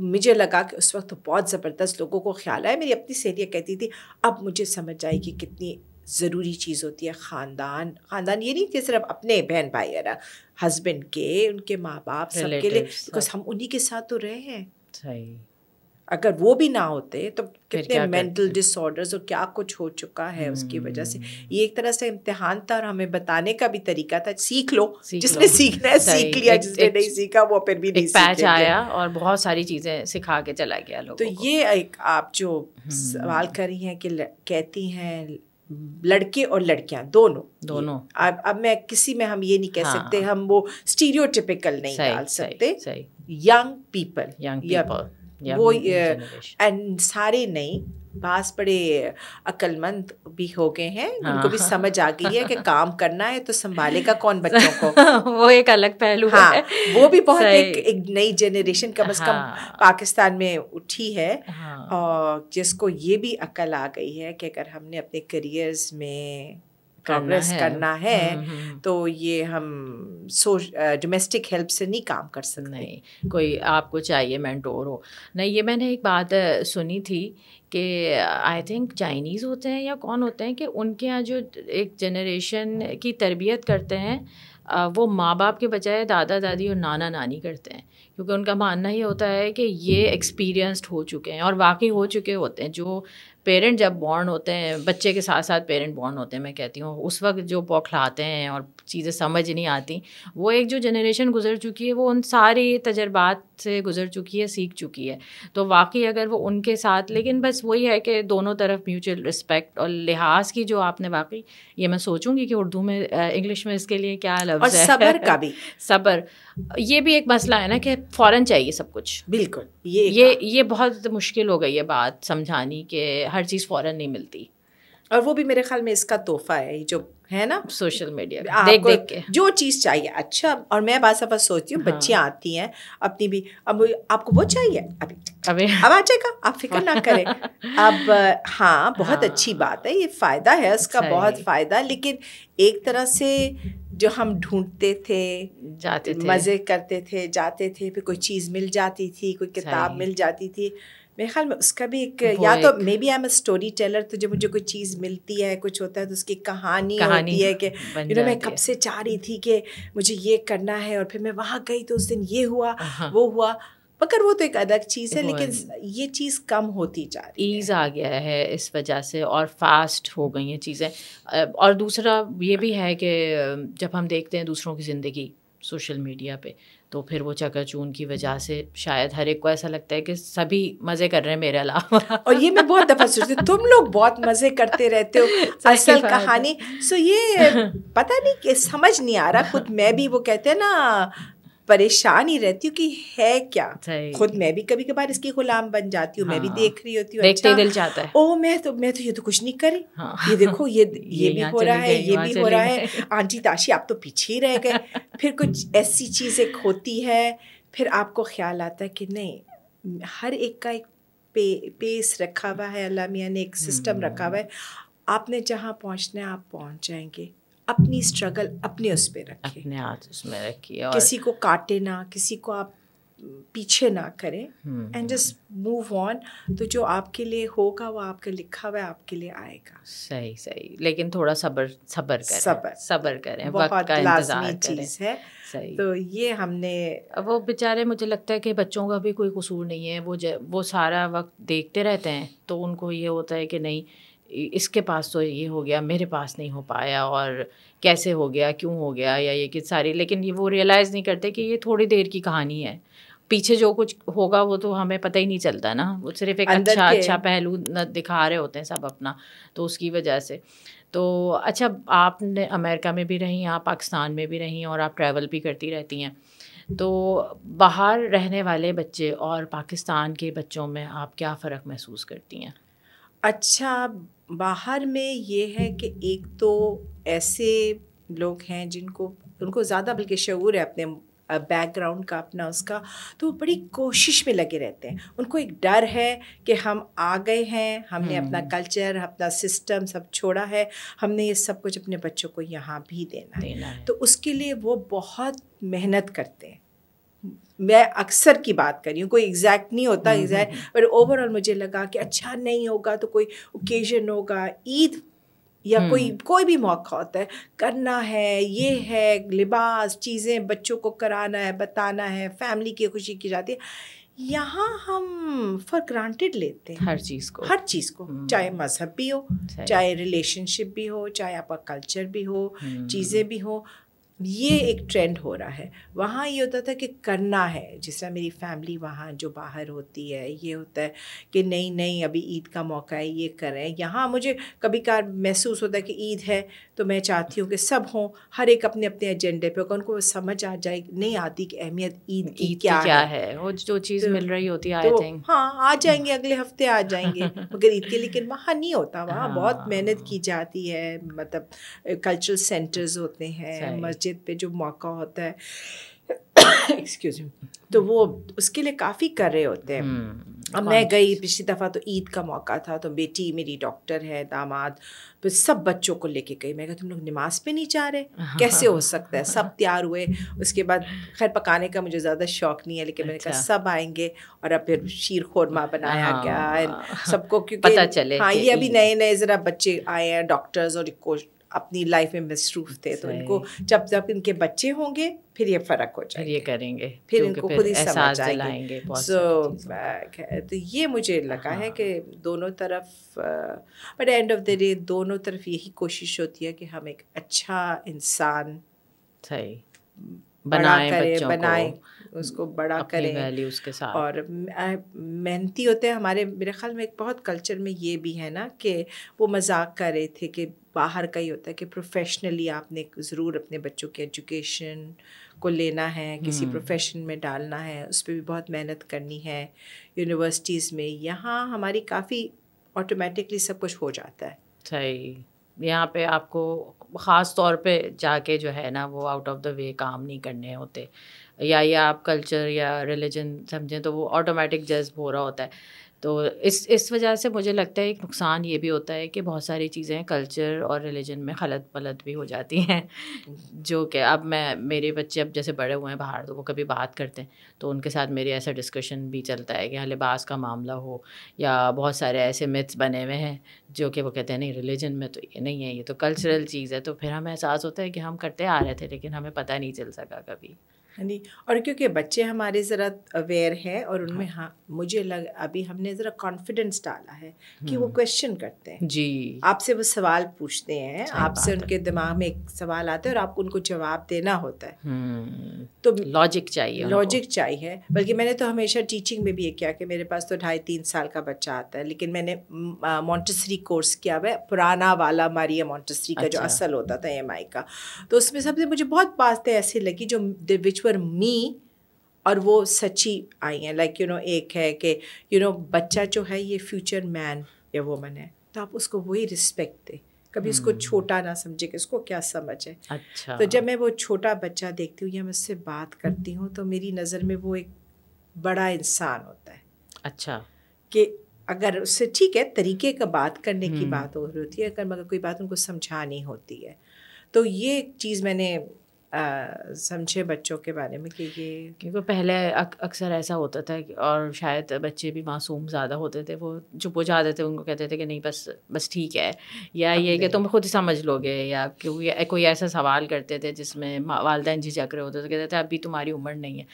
[SPEAKER 1] मुझे लगा कि उस वक्त तो बहुत ज़बरदस्त लोगों को ख्याल आया मेरी अपनी सहेलियाँ कहती थी अब मुझे समझ आई कि कितनी ज़रूरी चीज़ होती है ख़ानदान ख़ानदान ये नहीं कि सिर्फ अपने बहन भाई है हस्बैंड के उनके माँ बाप सबके लिए बिकॉज हम उन्हीं के साथ तो रहे हैं सही अगर वो भी ना होते तो कितने मेंटल डिसऑर्डर्स और क्या कुछ हो चुका है उसकी वजह से हम्म। ये एक तरह से इम्तिहान था और हमें बताने का भी तरीका था सीख लो जिसने सीखना है सीख लिया जिसने नहीं सीखा वो फिर भी नहीं पैच आया और बहुत सारी चीज़ें सिखा के चला गया लोगों तो ये एक आप जो सवाल हम्म। कर रही हैं कि कहती हैं लड़के और लड़कियां दोनों दोनों अब अब मैं किसी में हम ये नहीं कह हाँ, सकते हम वो स्टीरियोटिपिकल नहीं डाल सकते यंग पीपल यंग पीपल वो एंड सारे नहीं बास बड़े अक्लमंद भी हो गए हैं हाँ. उनको भी समझ आ गई है कि काम करना है तो संभालेगा कौन बच्चों को वो एक अलग पहलू हाँ, है वो भी बहुत एक, एक नई जनरेशन कम से कम हाँ। पाकिस्तान में उठी है हाँ. और जिसको ये भी अकल आ गई है कि अगर हमने अपने करियर्स में
[SPEAKER 2] प्रोग्रेस करना है हम्म,
[SPEAKER 1] हम्म। तो ये हम सो डोमेस्टिक हेल्प से नहीं काम कर सकते नहीं कोई आपको
[SPEAKER 2] चाहिए मैंटोर हो नहीं ये मैंने एक बात सुनी थी कि आई थिंक चाइनीज़ होते हैं या कौन होते हैं कि उनके यहाँ जो एक जनरेशन की तरबियत करते हैं वो माँ बाप के बजाय दादा दादी और नाना नानी करते हैं क्योंकि उनका मानना ही होता है कि ये एक्सपीरियंस्ड हो चुके हैं और वाकई हो चुके होते हैं जो पेरेंट जब बॉर्न होते हैं बच्चे के साथ साथ पेरेंट बॉर्न होते हैं मैं कहती हूँ उस वक्त जो बौखलाते हैं और चीज़ें समझ नहीं आती वो एक जो जनरेशन गुजर चुकी है वो उन सारी तजर्बात से गुजर चुकी है सीख चुकी है तो वाकई अगर वो उनके साथ लेकिन बस वही है कि दोनों तरफ म्यूचुअल रिस्पेक्ट और लिहाज की जो आपने वाकई ये मैं सोचूंगी कि उर्दू में इंग्लिश में इसके लिए क्या लफ्ज़ है सबर का भी सबर ये भी एक मसला है ना कि फ़ौरन चाहिए सब कुछ बिल्कुल ये ये ये बहुत मुश्किल हो गई है बात समझानी कि हर चीज़ फ़ौरन नहीं
[SPEAKER 1] मिलती और वो भी मेरे ख्याल में इसका तोहफा है जो है ना सोशल मीडिया देख देख के जो चीज़ चाहिए अच्छा और मैं बात सफा सोचती हूँ हाँ। बच्चियाँ आती हैं अपनी भी अब आपको वो चाहिए अभी अभी अब आ जाएगा आप फिक्र ना करें अब हाँ बहुत हाँ। अच्छी बात है ये फ़ायदा है उसका अच्छा बहुत फ़ायदा लेकिन एक तरह से जो हम ढूंढते थे जाते थे मज़े करते थे जाते थे फिर कोई चीज़ मिल जाती थी कोई किताब मिल जाती थी मेरे ख्याल में उसका भी एक या तो maybe I am story teller तो जब मुझे कोई चीज़ मिलती है कुछ होता है तो उसकी कहानी, कहानी होती है कि यू नो मैं कब से चाह रही थी कि मुझे ये करना है और फिर मैं वहाँ गई तो उस दिन ये हुआ हाँ। वो हुआ मगर वो तो एक अलग चीज़ है लेकिन ये चीज़ कम होती जा
[SPEAKER 2] रही ईज आ गया है इस वजह से और फास्ट हो गई हैं चीज़ें और दूसरा ये भी है कि जब हम देखते हैं दूसरों की ज़िंदगी सोशल मीडिया पे तो फिर वो चकाचून की वजह से शायद हर एक को ऐसा लगता है कि सभी मज़े कर रहे हैं मेरे अलावा
[SPEAKER 1] और ये मैं बहुत दफ़ा सोचती हूँ तुम लोग बहुत मज़े करते रहते हो असल कहानी सो ये पता नहीं कि समझ नहीं आ रहा खुद मैं भी वो कहते हैं ना परेशान ही रहती हूँ कि है क्या खुद मैं भी कभी कभार इसकी गुलाम बन जाती हूँ हाँ। मैं भी हाँ, देख रही होती हूँ अच्छा, दिल जाता है ओ मैं तो मैं तो ये तो कुछ नहीं करी हाँ। ये देखो ये ये, ये भी हो रहा है ये भी हो रहा है आंटी ताशी आप तो पीछे ही रह गए फिर कुछ ऐसी चीज़ें होती है फिर आपको ख्याल आता है कि नहीं हर एक का एक पे पेस रखा हुआ है अल्लाह मियाँ ने एक सिस्टम रखा हुआ है हम्म। आपने जहाँ पहुँचना है आप पहुँच जाएंगे अपनी स्ट्रगल अपने उस पर रखें हाथ उसमें रखिए और किसी को काटे ना किसी को आप पीछे ना करें एंड जस्ट मूव ऑन तो जो आपके लिए होगा वो आपके लिखा हुआ आपके लिए आएगा
[SPEAKER 2] सही सही लेकिन थोड़ा सबर सबर करें सबर सबर करें वक्त का इंतजार करें है सही
[SPEAKER 1] तो ये हमने वो बेचारे मुझे लगता है कि बच्चों का भी
[SPEAKER 2] कोई कसूर नहीं है वो वो सारा वक्त देखते रहते हैं तो उनको ये होता है कि नहीं इसके पास तो ये हो गया मेरे पास नहीं हो पाया और कैसे हो गया क्यों हो गया या ये कि सारी लेकिन ये वो रियलाइज़ नहीं करते कि ये थोड़ी देर की कहानी है पीछे जो कुछ होगा वो तो हमें पता ही नहीं चलता ना वो सिर्फ एक अच्छा अच्छा पहलू दिखा रहे होते हैं सब अपना तो उसकी वजह से तो अच्छा आपने अमेरिका में भी रहीं आप पाकिस्तान में भी रहीं और आप ट्रैवल भी करती रहती हैं तो बाहर रहने वाले बच्चे और पाकिस्तान के बच्चों में आप क्या फ़र्क महसूस करती हैं
[SPEAKER 1] अच्छा बाहर में ये है कि एक तो ऐसे लोग हैं जिनको उनको ज़्यादा बल्कि शूर है अपने बैकग्राउंड का अपना उसका तो वो बड़ी कोशिश में लगे रहते हैं उनको एक डर है कि हम आ गए हैं हमने अपना कल्चर हम्म। अपना सिस्टम सब छोड़ा है हमने ये सब कुछ अपने बच्चों को यहाँ भी देना, देना है।, है तो उसके लिए वो बहुत मेहनत करते हैं मैं अक्सर की बात कर रही हूँ कोई एग्जैक्ट नहीं होता एग्जैक्ट हम्म, हम्म, पर ओवरऑल हम्म। मुझे लगा कि अच्छा नहीं होगा तो कोई ओकेजन होगा ईद या कोई कोई भी मौका होता है करना है ये है लिबास चीज़ें बच्चों को कराना है बताना है फैमिली की खुशी की जाती है यहाँ हम फॉर ग्रांटेड लेते हैं हर चीज़ को हर चीज़ को चाहे मजहब भी हो चाहे रिलेशनशिप भी हो चाहे आपका कल्चर भी हो चीज़ें भी हो ये एक ट्रेंड हो रहा है वहाँ ये होता था कि करना है जिस तरह मेरी फैमिली वहाँ जो बाहर होती है ये होता है कि नहीं नहीं अभी ईद का मौका है ये करें यहाँ मुझे कभी कार महसूस होता है कि ईद है तो मैं चाहती हूँ कि सब हों हर एक अपने अपने एजेंडे पर उनको समझ आ जाए नहीं आती कि अहमियत ईद की क्या, क्या है? है वो जो चीज़ तो, मिल रही होती है तो, हाँ आ हम्म। जाएंगे अगले हफ्ते आ जाएंगे मगर ईद के लेकिन वहाँ नहीं होता वहाँ बहुत हाँ। मेहनत की जाती है मतलब कल्चरल सेंटर्स होते हैं मस्जिद मस्जिद पे जो मौका होता है एक्सक्यूज मी तो वो उसके लिए काफ़ी कर रहे होते हैं हम्म, अब मैं गई पिछली दफ़ा तो ईद का मौका था तो बेटी मेरी डॉक्टर है दामाद तो सब बच्चों को लेके गई मैं कहा तुम लोग नमाज पे नहीं जा रहे हाँ। कैसे हो सकता है सब तैयार हुए उसके बाद खैर पकाने का मुझे ज़्यादा शौक नहीं है लेकिन मैंने कहा अच्छा। सब आएंगे और अब फिर शीर खोरमा बनाया हाँ, गया हाँ। सबको क्योंकि पता चले हाँ ये अभी नए नए ज़रा बच्चे आए हैं डॉक्टर्स और अपनी लाइफ में मसरूफ थे तो इनको जब जब इनके बच्चे होंगे फिर ये फर्क हो जाएगा ये करेंगे फिर इनको खुद ही समझ आएंगे सो तो ये मुझे लगा हाँ। है कि दोनों तरफ but end of the day दोनों तरफ यही कोशिश होती है कि हम एक अच्छा इंसान सही बनाए करें बनाए उसको बड़ा करें उसके साथ और मेहनती होते हैं हमारे मेरे ख्याल में एक बहुत कल्चर में ये भी है ना कि वो मजाक कर रहे थे कि बाहर का ही होता है कि प्रोफेशनली आपने ज़रूर अपने बच्चों के एजुकेशन को लेना है किसी प्रोफेशन हम्म। में डालना है उस पर भी बहुत मेहनत करनी है यूनिवर्सिटीज़ में यहाँ हमारी काफ़ी ऑटोमेटिकली सब कुछ हो जाता है
[SPEAKER 2] सही यहाँ पे आपको ख़ास तौर पे जाके जो है ना वो आउट ऑफ द वे काम नहीं करने होते या ये आप कल्चर या रिलीजन समझें तो वो ऑटोमेटिक जज्ब हो रहा होता है तो इस इस वजह से मुझे लगता है एक नुकसान ये भी होता है कि बहुत सारी चीज़ें कल्चर और रिलीजन में खलत पलत भी हो जाती हैं जो कि अब मैं मेरे बच्चे अब जैसे बड़े हुए हैं बाहर तो वो कभी बात करते हैं तो उनके साथ मेरे ऐसा डिस्कशन भी चलता है कि हाँ, लिबास का मामला हो या बहुत सारे ऐसे मिथ्स बने हुए हैं जो कि वो कहते हैं नहीं रिलीजन में तो ये नहीं है ये तो कल्चरल चीज़ है तो फिर हमें एहसास होता है कि हम करते आ रहे थे लेकिन हमें पता नहीं चल सका कभी
[SPEAKER 1] हाँ जी और क्योंकि बच्चे हमारे ज़रा अवेयर हैं और हाँ। उनमें हाँ मुझे लग अभी हमने ज़रा कॉन्फिडेंस डाला है कि वो क्वेश्चन हम्म। करते हैं जी आपसे वो सवाल पूछते हैं आपसे उनके दिमाग में एक सवाल आता है और आपको उनको जवाब देना होता है
[SPEAKER 2] हम्म,
[SPEAKER 1] तो लॉजिक चाहिए लॉजिक चाहिए बल्कि मैंने तो हमेशा टीचिंग में भी ये किया कि मेरे पास तो ढाई तीन साल का बच्चा आता है लेकिन मैंने मोन्टेसरी कोर्स किया हुआ पुराना वाला मारिया मोन्टेसरी का जो अच्छा। असल होता था एम का तो उसमें सबसे मुझे बहुत बातें ऐसी लगी जो विच वर मी और वो सच्ची आई हैं लाइक यू नो एक है कि यू नो बच्चा जो है ये फ्यूचर मैन या वोमन है तो आप उसको वही रिस्पेक्ट दें कभी उसको hmm. छोटा ना समझे कि उसको क्या समझ है अच्छा तो जब मैं वो छोटा बच्चा देखती हूँ या मैं उससे बात करती हूँ तो मेरी नज़र में वो एक बड़ा इंसान होता है अच्छा कि अगर उससे ठीक है तरीके का बात करने की hmm. बात हो रही होती है अगर मगर कोई बात उनको समझानी होती है तो ये एक चीज़ मैंने समझे बच्चों के बारे में कि ये क्योंकि पहले अक्सर ऐसा होता था
[SPEAKER 2] और शायद बच्चे भी मासूम ज़्यादा होते थे वो चुप हो जाते थे उनको कहते थे कि नहीं बस बस ठीक है या ये हाँ, कि तुम खुद ही समझ लोगे या क्योंकि कोई ऐसा सवाल करते थे जिसमें वालदेन झिझक रहे होते थे तो कहते थे अभी तुम्हारी उम्र नहीं है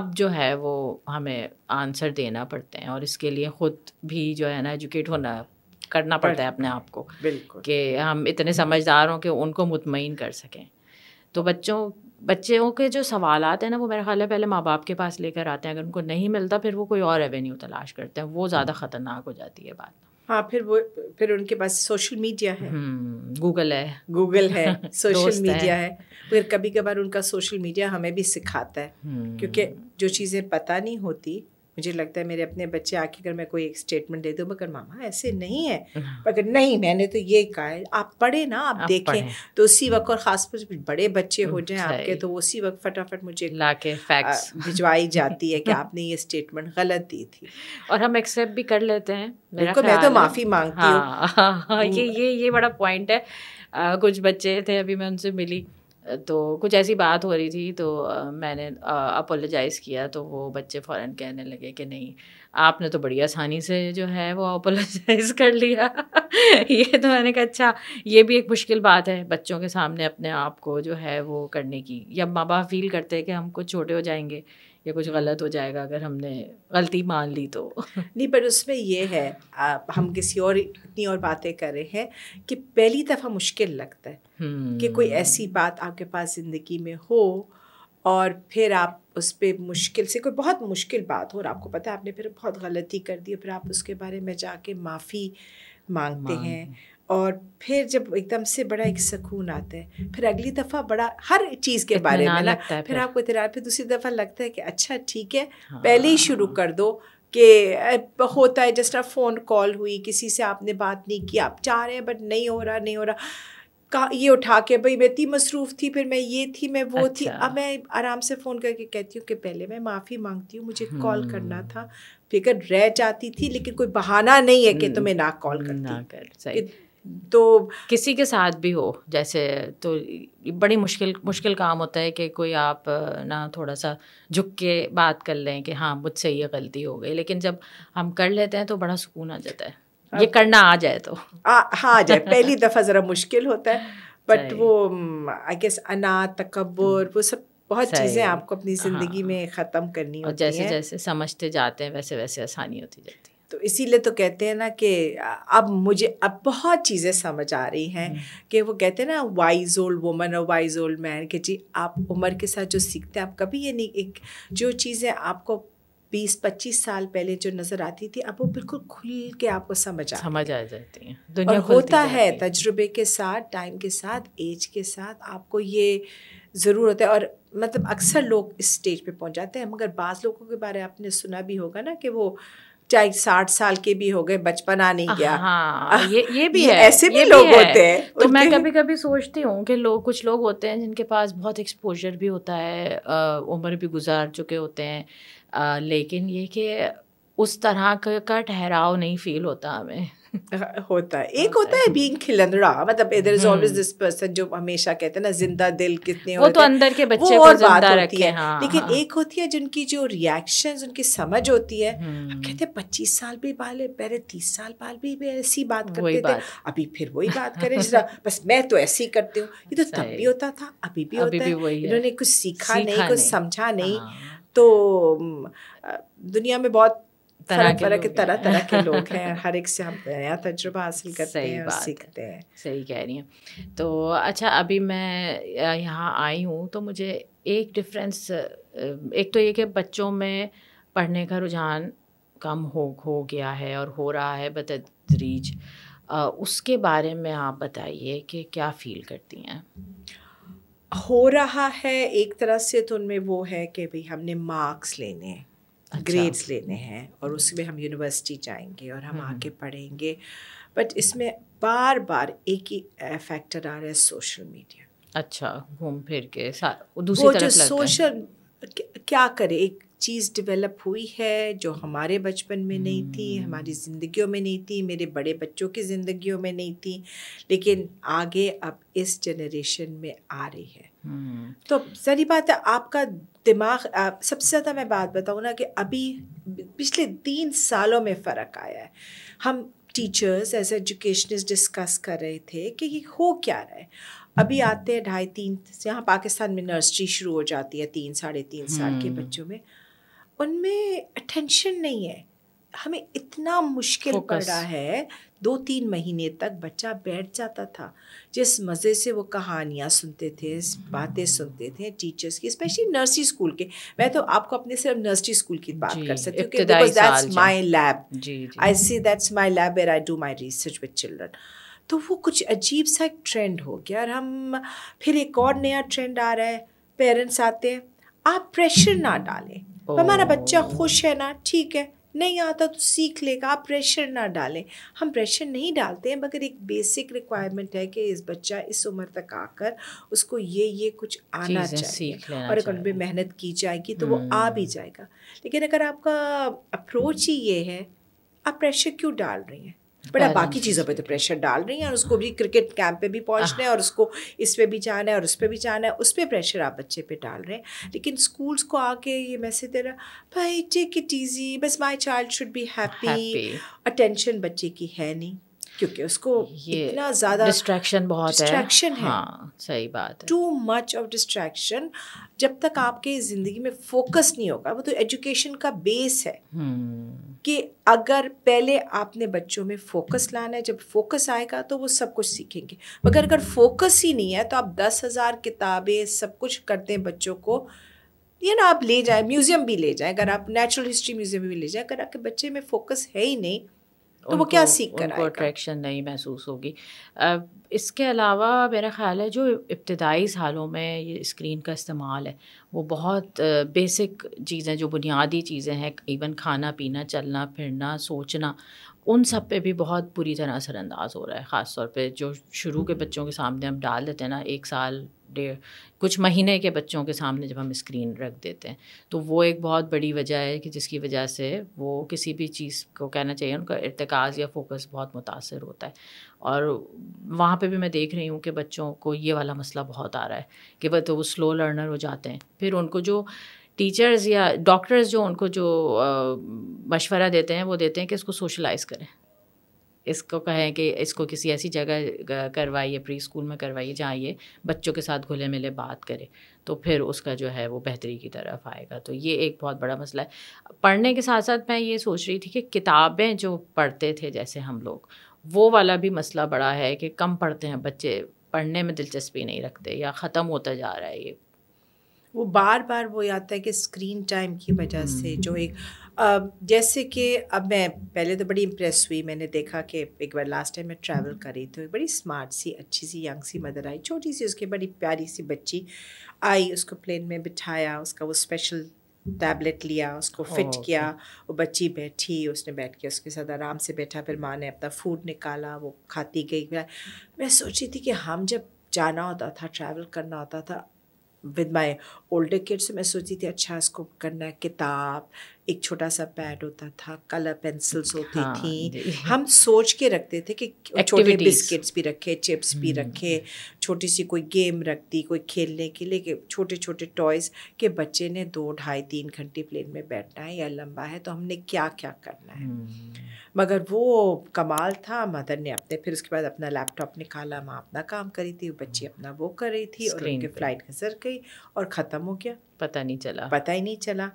[SPEAKER 2] अब जो है वो हमें आंसर देना पड़ते हैं और इसके लिए ख़ुद भी जो है ना एजुकेट होना करना पड़ता है अपने आप को बिल्कुल कि हम इतने समझदार हों कि उनको मुतमिन कर सकें तो बच्चों बच्चों के जो सवाल हैं ना वो मेरा ख्याल है पहले माँ बाप के पास लेकर आते हैं अगर उनको नहीं मिलता फिर वो कोई और रेवेन्यू तलाश करते हैं वो हम्म। ज़्यादा ख़तरनाक हो जाती है बात
[SPEAKER 1] हाँ फिर वो फिर उनके पास सोशल मीडिया है
[SPEAKER 2] गूगल हम्म, है गूगल है सोशल मीडिया
[SPEAKER 1] है फिर कभी कभार उनका सोशल मीडिया हमें भी सिखाता है हम्म। क्योंकि जो चीज़ें पता नहीं होती मुझे लगता है मेरे अपने बच्चे आके अगर मैं कोई एक स्टेटमेंट दे दूँ मगर मामा ऐसे नहीं है मगर हाँ। नहीं मैंने तो ये कहा है आप पढ़े ना आप, आप देखें तो उसी हम्म। वक्त और ख़ास पर बड़े बच्चे हो जाएं आपके तो उसी वक्त फटाफट मुझे ला के भिजवाई जाती है कि आपने ये स्टेटमेंट गलत दी थी और हम एक्सेप्ट भी कर लेते हैं बिल्कुल मैं तो माफ़ी मांगती हूँ हाँ, ये
[SPEAKER 2] ये ये बड़ा पॉइंट है कुछ बच्चे थे अभी मैं उनसे मिली तो कुछ ऐसी बात हो रही थी तो मैंने अपोलोजाइज़ किया तो वो बच्चे फ़ौर कहने लगे कि नहीं आपने तो बड़ी आसानी से जो है वो अपोलोजाइज़ कर लिया ये तो मैंने कहा अच्छा ये भी एक मुश्किल बात है बच्चों के सामने अपने आप को जो है वो करने की या माँ बाप फील करते हैं कि हम कुछ छोटे हो जाएंगे या कुछ गलत हो जाएगा अगर हमने गलती
[SPEAKER 1] मान ली तो नहीं पर उसमें यह है आ, हम किसी और इतनी और बातें कर रहे हैं कि पहली दफ़ा मुश्किल लगता है हम्म। कि कोई ऐसी बात आपके पास ज़िंदगी में हो और फिर आप उस पर मुश्किल से कोई बहुत मुश्किल बात हो और आपको पता है आपने फिर बहुत गलती कर दी और फिर आप उसके बारे में जाके माफ़ी मांगते मांग। हैं और फिर जब एकदम से बड़ा एक सुकून आता है फिर अगली दफ़ा बड़ा हर चीज़ के बारे में है फिर आपको इतना फिर दूसरी दफ़ा लगता है कि अच्छा ठीक है हाँ। पहले ही शुरू कर दो कि होता है जस्ट आप फ़ोन कॉल हुई किसी से आपने बात नहीं की आप चाह रहे हैं बट नहीं हो रहा नहीं हो रहा का ये उठा के भाई मैं इतनी मसरूफ़ थी फिर मैं ये थी मैं वो अच्छा। थी अब मैं आराम से फ़ोन करके कहती हूँ कि पहले मैं माफ़ी मांगती हूँ मुझे कॉल करना हम्म। था फिकर रह जाती थी लेकिन कोई बहाना नहीं है कि हम्म। तुम्हें ना कॉल करना कर
[SPEAKER 2] तो किसी के साथ भी हो जैसे तो बड़ी मुश्किल मुश्किल काम होता है कि कोई आप ना थोड़ा सा झुक के बात कर लें कि हाँ मुझसे ये गलती हो गई लेकिन जब हम कर लेते हैं तो बड़ा सुकून आ जाता है ये करना आ जाए तो
[SPEAKER 1] आ, हाँ आ जाए पहली दफ़ा ज़रा मुश्किल होता है बट वो आई गेस अना तकबर वो सब बहुत चीज़ें आपको अपनी ज़िंदगी हाँ। में ख़त्म करनी होती जैसे है। जैसे समझते जाते हैं वैसे वैसे आसानी होती जाती है तो इसीलिए तो कहते हैं ना कि अब मुझे अब बहुत चीज़ें समझ आ रही हैं हम्म। कि वो कहते हैं ना वाइज ओल्ड वुमन और वाइज ओल्ड मैन कि जी आप उम्र के साथ जो सीखते हैं आप कभी ये नहीं एक जो चीज़ें आपको बीस पच्चीस साल पहले जो नज़र आती थी अब वो बिल्कुल खुल के आपको समझ आ समझ
[SPEAKER 2] आ जाती है दुनिया और होता
[SPEAKER 1] है तजुर्बे के साथ टाइम के साथ एज के साथ आपको ये ज़रूर होता है और मतलब अक्सर लोग इस स्टेज पे पहुंच जाते हैं मगर बाज़ लोगों के बारे आपने सुना भी होगा ना कि वो चाहे साठ साल के भी हो गए बचपना नहीं गया हाँ ये ये भी ये है ऐसे भी लोग भी होते हैं
[SPEAKER 2] तो मैं कभी कभी सोचती हूँ कि लोग कुछ लोग होते हैं जिनके पास बहुत एक्सपोजर भी होता है उम्र भी गुजार चुके होते हैं आ, लेकिन ये कि उस तरह का ठहराव नहीं फील होता हमें
[SPEAKER 1] होता है एक होता है बीइंग खिलंदड़ा मतलब there is always this person जो हमेशा कहते हैं ना जिंदा दिल कितने वो तो अंदर के बच्चे को जिंदा रखे हैं हाँ, लेकिन हाँ. एक होती है जिनकी जो रिएक्शंस उनकी समझ होती है अब हम्म। कहते हैं 25 साल भी बाल है पहले 30 साल पहले भी ऐसी बात करते थे अभी फिर वही बात करें जरा बस मैं तो ऐसे ही करती हूँ ये तो तब भी होता था अभी भी होता है इन्होंने कुछ सीखा नहीं कुछ समझा नहीं हाँ। तो दुनिया में बहुत
[SPEAKER 2] तरह तरह के तरह तरह के लोग हैं
[SPEAKER 1] हर एक से हम नया तजुर्बा हासिल करते हैं और सीखते हैं
[SPEAKER 2] सही कह रही हैं तो अच्छा अभी मैं यहाँ आई हूँ तो मुझे एक डिफरेंस एक तो ये कि बच्चों में पढ़ने का रुझान कम हो हो गया है और हो रहा है बतदरीज उसके बारे में आप बताइए कि क्या फील करती हैं
[SPEAKER 1] हो रहा है एक तरह से तो उनमें वो है कि भाई हमने मार्क्स लेने हैं ग्रेड्स अच्छा। लेने हैं और हम्म। उसमें हम यूनिवर्सिटी जाएंगे और हम हम्म। आके पढ़ेंगे बट इसमें बार बार एक ही फैक्टर आ रहा है सोशल मीडिया अच्छा घूम फिर के दूसरी तरफ लगता सोशल क्या करे एक चीज़ डेवलप हुई है जो हमारे बचपन में नहीं थी हम्म। हमारी ज़िंदगियों में नहीं थी मेरे बड़े बच्चों की ज़िंदगियों में नहीं थी लेकिन आगे अब इस जनरेशन में आ रही है तो सारी बात है आपका दिमाग आप, सबसे ज़्यादा मैं बात बताऊँ ना कि अभी पिछले तीन सालों में फ़र्क आया है हम टीचर्स एज एजुकेशनिस्ट डिस्कस कर रहे थे कि ये हो क्या रहा है अभी आते हैं ढाई तीन यहाँ पाकिस्तान में नर्सरी शुरू हो जाती है तीन साढ़े तीन साल के हम्म। बच्चों में उनमें अटेंशन नहीं है हमें इतना मुश्किल पड़ रहा है दो तीन महीने तक बच्चा बैठ जाता था जिस मज़े से वो कहानियाँ सुनते थे बातें सुनते थे टीचर्स की स्पेशली नर्सरी स्कूल के मैं तो आपको अपने सिर्फ नर्सरी स्कूल की बात कर सकती हूँ my lab I see that's my lab I do my research with children तो वो कुछ अजीब सा एक ट्रेंड हो गया और हम फिर एक और नया ट्रेंड आ रहा है पेरेंट्स आते हैं आप प्रेशर ना डालें हमारा बच्चा खुश है ना ठीक है नहीं आता तो सीख लेगा आप प्रेशर ना डालें हम प्रेशर नहीं डालते हैं मगर एक बेसिक रिक्वायरमेंट है कि इस बच्चा इस उम्र तक आकर उसको ये ये कुछ आना चाहिए और अगर उन पर मेहनत की जाएगी तो वो आ भी हम्म। जाएगा लेकिन अगर आपका अप्रोच ही ये है आप प्रेशर क्यों डाल रही हैं
[SPEAKER 2] बट आप बाकी चीज़ों
[SPEAKER 1] पे तो प्रेशर डाल रही हैं और उसको भी क्रिकेट कैंप पे भी पहुंचना है और उसको इस पर भी जाना है और उस पर भी जाना है उस पर प्रेशर आप बच्चे पे डाल रहे हैं लेकिन स्कूल्स को आके ये मैसेज दे रहा भाई टेक इट ईजी बस my child should be happy attention बच्चे की है नहीं क्योंकि उसको इतना ज़्यादा डिस्ट्रैक्शन बहुत डिस्ट्रैक्शन है हाँ सही बात है टू मच ऑफ डिस्ट्रैक्शन जब तक आपके ज़िंदगी में फोकस नहीं होगा वो तो एजुकेशन का बेस है हम्म। कि अगर पहले आपने बच्चों में फोकस लाना है जब फोकस आएगा तो वो सब कुछ सीखेंगे मगर अगर फोकस ही नहीं है तो आप दस हज़ार किताबें सब कुछ करते हैं बच्चों को ये ना आप ले जाए म्यूज़ियम भी ले जाए अगर आप नेचुरल हिस्ट्री म्यूज़ियम भी ले जाए अगर आपके बच्चे में फोकस है ही नहीं तो वो क्या सीख कर उनको
[SPEAKER 2] अट्रैक्शन नहीं महसूस होगी इसके अलावा मेरा ख्याल है जो इब्तदाई सालों में ये स्क्रीन का इस्तेमाल है वो बहुत बेसिक चीज़ें जो बुनियादी चीज़ें हैं इवन खाना पीना चलना फिरना सोचना उन सब पे भी बहुत बुरी तरह असरअंदाज हो रहा है ख़ास तौर पे जो शुरू के बच्चों के सामने हम डाल देते हैं ना एक साल डेढ़ कुछ महीने के बच्चों के सामने जब हम स्क्रीन रख देते हैं तो वो एक बहुत बड़ी वजह है कि जिसकी वजह से वो किसी भी चीज़ को कहना चाहिए उनका इरतकाज़ या फोकस बहुत मुतासर होता है और वहाँ पे भी मैं देख रही हूँ कि बच्चों को ये वाला मसला बहुत आ रहा है कि वह तो वो स्लो लर्नर हो जाते हैं फिर उनको जो टीचर्स या डॉक्टर्स जो उनको जो मशवरा देते हैं वो देते हैं कि इसको सोशलाइज़ करें इसको कहें कि इसको किसी ऐसी जगह करवाइए प्री स्कूल में करवाइए जहाँ ये बच्चों के साथ घुले मिले बात करे तो फिर उसका जो है वो बेहतरी की तरफ आएगा तो ये एक बहुत बड़ा मसला है पढ़ने के साथ साथ मैं ये सोच रही थी कि किताबें जो पढ़ते थे जैसे हम लोग वो वाला भी मसला बड़ा है कि कम पढ़ते हैं बच्चे पढ़ने में दिलचस्पी नहीं रखते या ख़त्म होता जा रहा है ये
[SPEAKER 1] वो बार बार वो आता है कि स्क्रीन टाइम की वजह से हम्म। जो एक जैसे कि अब मैं पहले तो बड़ी इम्प्रेस हुई मैंने देखा कि एक बार लास्ट टाइम मैं ट्रैवल कर रही थी बड़ी स्मार्ट सी अच्छी सी यंग सी मदर आई छोटी सी उसकी बड़ी प्यारी सी बच्ची आई उसको प्लेन में बिठाया उसका वो स्पेशल टैबलेट लिया उसको फिट oh, किया वो बच्ची बैठी उसने बैठ के उसके साथ आराम से बैठा फिर माँ ने अपना फूड निकाला वो खाती गई मैं सोच रही थी कि हम जब जाना होता था ट्रैवल करना होता था विद माई ओल्डर किड्स मैं सोचती थी अच्छा इसको करना है किताब एक छोटा सा पैड होता था कलर पेंसिल्स होती हाँ, थी हम सोच के रखते थे कि छोटे बिस्किट्स भी रखे चिप्स भी हम्म। रखे छोटी सी कोई गेम रख दी कोई खेलने के लिए छोटे छोटे टॉयज़ के बच्चे ने दो ढाई तीन घंटे प्लेन में बैठना है या लंबा है तो हमने क्या क्या करना है हम्म। मगर वो कमाल था मदर ने अपने फिर उसके बाद अपना लैपटॉप निकाला माँ अपना काम करी थी बच्ची हम्म। अपना वो कर रही थी और उनकी फ्लाइट घसर गई और ख़त्म हो गया पता नहीं चला पता ही नहीं चला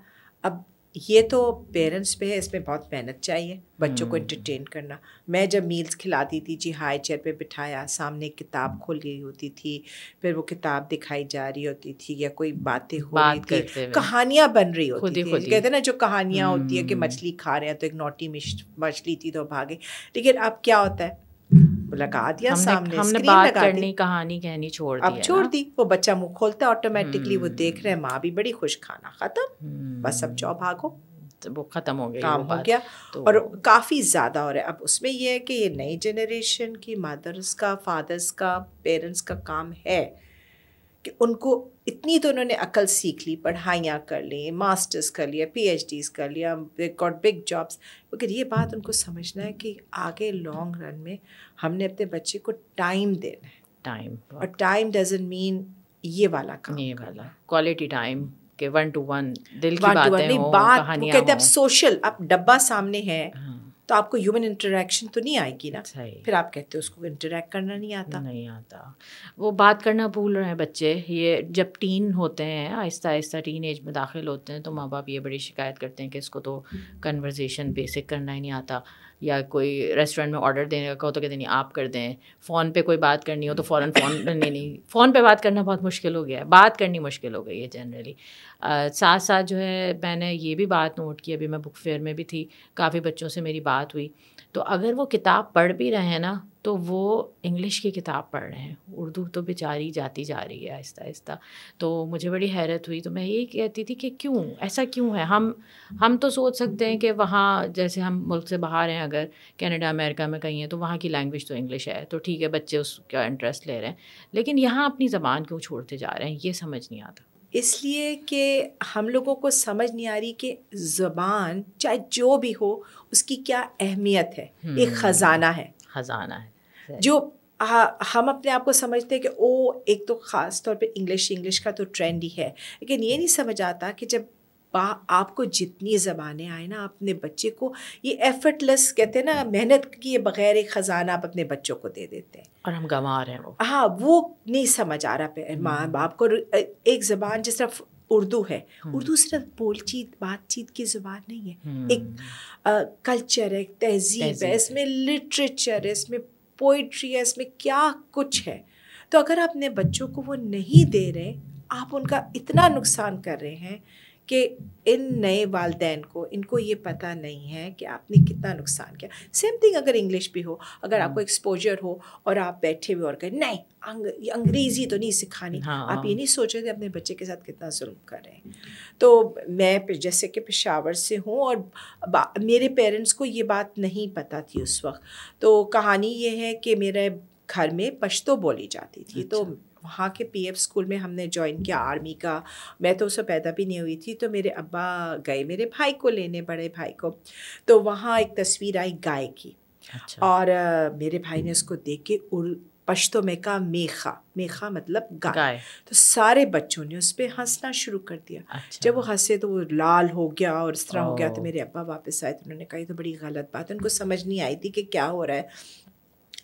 [SPEAKER 1] अब ये तो पेरेंट्स पे है इसमें बहुत मेहनत चाहिए बच्चों को एंटरटेन हम्म। करना मैं जब मील्स खिलाती थी जी हाई चेयर पे बिठाया सामने किताब खोल रही होती थी फिर वो किताब दिखाई जा रही होती थी या कोई बातें हो बात रही थी कहानियाँ बन रही होती खुदी, थी कहते ना जो कहानियाँ होती है कि हम्म। मछली खा रहे हैं तो एक नोटी मछली थी तो भागे लेकिन अब क्या होता है लगा दिया हमने, सामने हमने बात लगा करनी
[SPEAKER 2] कहानी कहनी छोड़
[SPEAKER 1] दी अब छोड़ दी वो बच्चा मुंह खोलता है ऑटोमेटिकली वो देख रहे हैं हम्म। माँ भी बड़ी खुश खाना खत्म बस अब हम्म। जाओ भागो तो वो ख़त्म हो गया काम हो गया तो और काफ़ी ज़्यादा और है अब उसमें ये है कि ये नई जनरेशन की मदर्स का फादर्स का पेरेंट्स का काम है कि उनको इतनी तो उन्होंने अकल सीख ली पढ़ाइयाँ कर ली मास्टर्स कर लिया पी कर लिया गॉट बिग जॉब्स मगर ये बात उनको समझना है कि आगे लॉन्ग रन में हमने अपने बच्चे को टाइम देना है टाइम और टाइम डजेंट मीन ये वाला काम ये वाला
[SPEAKER 2] क्वालिटी टाइम के वन टू वन दिल की बातें हो बात वो कहते हैं आप
[SPEAKER 1] सोशल आप डब्बा सामने है हाँ। तो आपको ह्यूमन इंटरेक्शन तो नहीं आएगी ना सही फिर आप कहते हैं उसको इंटरेक्ट करना नहीं आता नहीं आता वो बात करना भूल रहे हैं बच्चे ये जब टीन होते हैं
[SPEAKER 2] आहिस्ता आहिस्ता टीन एज में दाखिल होते हैं तो माँ बाप ये बड़ी शिकायत करते हैं कि इसको तो कन्वर्जेशन हम्म। बेसिक करना ही नहीं आता या कोई रेस्टोरेंट में ऑर्डर देने का कहो तो कहते नहीं आप कर दें फ़ोन पे कोई बात करनी हो तो फ़ौर फ़ोन नहीं नहीं फ़ोन पे बात करना बहुत मुश्किल हो गया है बात करनी मुश्किल हो गई है जनरली साथ साथ जो है मैंने ये भी बात नोट की अभी मैं बुक फेयर में भी थी काफ़ी बच्चों से मेरी बात हुई तो अगर वो किताब पढ़ भी रहे हैं ना तो वो इंग्लिश की किताब पढ़ रहे हैं उर्दू तो बेचारी जाती जा रही है आहिस्ता आहिस्ता तो मुझे बड़ी हैरत हुई तो मैं यही कहती थी कि क्यों ऐसा क्यों है हम हम तो सोच सकते हैं कि वहाँ जैसे हम मुल्क से बाहर हैं अगर कनाडा अमेरिका में कहीं हैं तो वहाँ की लैंग्वेज तो इंग्लिश है तो ठीक है बच्चे उसका इंटरेस्ट ले रहे हैं लेकिन यहाँ अपनी ज़बान क्यों छोड़ते जा रहे हैं ये समझ नहीं आता
[SPEAKER 1] इसलिए कि हम लोगों को समझ नहीं आ रही कि ज़बान चाहे जो भी हो उसकी क्या अहमियत है एक हम्म। ख़जाना है ख़जाना है जो हाँ हम अपने आप को समझते हैं कि ओ एक तो ख़ास तौर पे इंग्लिश इंग्लिश का तो ट्रेंड ही है लेकिन ये नहीं समझ आता कि जब आपको जितनी ज़बानें आए ना अपने बच्चे को ये एफर्टलेस कहते हैं ना मेहनत किए बगैर एक ख़जाना आप अपने बच्चों को दे देते हैं
[SPEAKER 2] और हम गंवा रहे हैं वो
[SPEAKER 1] हाँ वो नहीं समझ आ रहा हम्म। माँ बाप को एक ज़बान जिस तरह उर्दू है हम्म। उर्दू सिर्फ बोलचीत बातचीत की ज़ुबान नहीं है हम्म। एक आ, कल्चर है एक तहजीब है इसमें लिटरेचर है इसमें पोइट्री है इसमें क्या कुछ है तो अगर अपने बच्चों को वो नहीं दे रहे आप उनका इतना नुकसान कर रहे हैं कि इन नए वालदेन को इनको ये पता नहीं है कि आपने कितना नुकसान किया सेम थिंग अगर इंग्लिश भी हो अगर हाँ। आपको एक्सपोजर हो और आप बैठे हुए और कहें नहीं अंग, अंग्रेज़ी तो नहीं सिखानी हाँ, आप ये नहीं सोच रहे थे अपने बच्चे के साथ कितना जुल्म कर रहे हैं तो मैं जैसे कि पेशावर से हूँ और मेरे पेरेंट्स को ये बात नहीं पता थी उस वक्त तो कहानी ये है कि मेरे घर में पश्तो बोली जाती थी तो अच्छा। तो वहाँ के एफ स्कूल में हमने ज्वाइन किया आर्मी का मैं तो उससे पैदा भी नहीं हुई थी तो मेरे अब्बा गए मेरे भाई को लेने बड़े भाई को तो वहाँ एक तस्वीर आई गाय की अच्छा। और uh, मेरे भाई ने उसको देख के उर् पश्तो में कहा मेखा मेखा मतलब गाय।, गाय तो सारे बच्चों ने उस पर हंसना शुरू कर दिया अच्छा। जब वो हंसे तो वो लाल हो गया और इस तरह हो गया तो मेरे अब्बा वापस आए तो उन्होंने कहा तो बड़ी गलत बात है उनको समझ नहीं आई थी कि क्या हो रहा है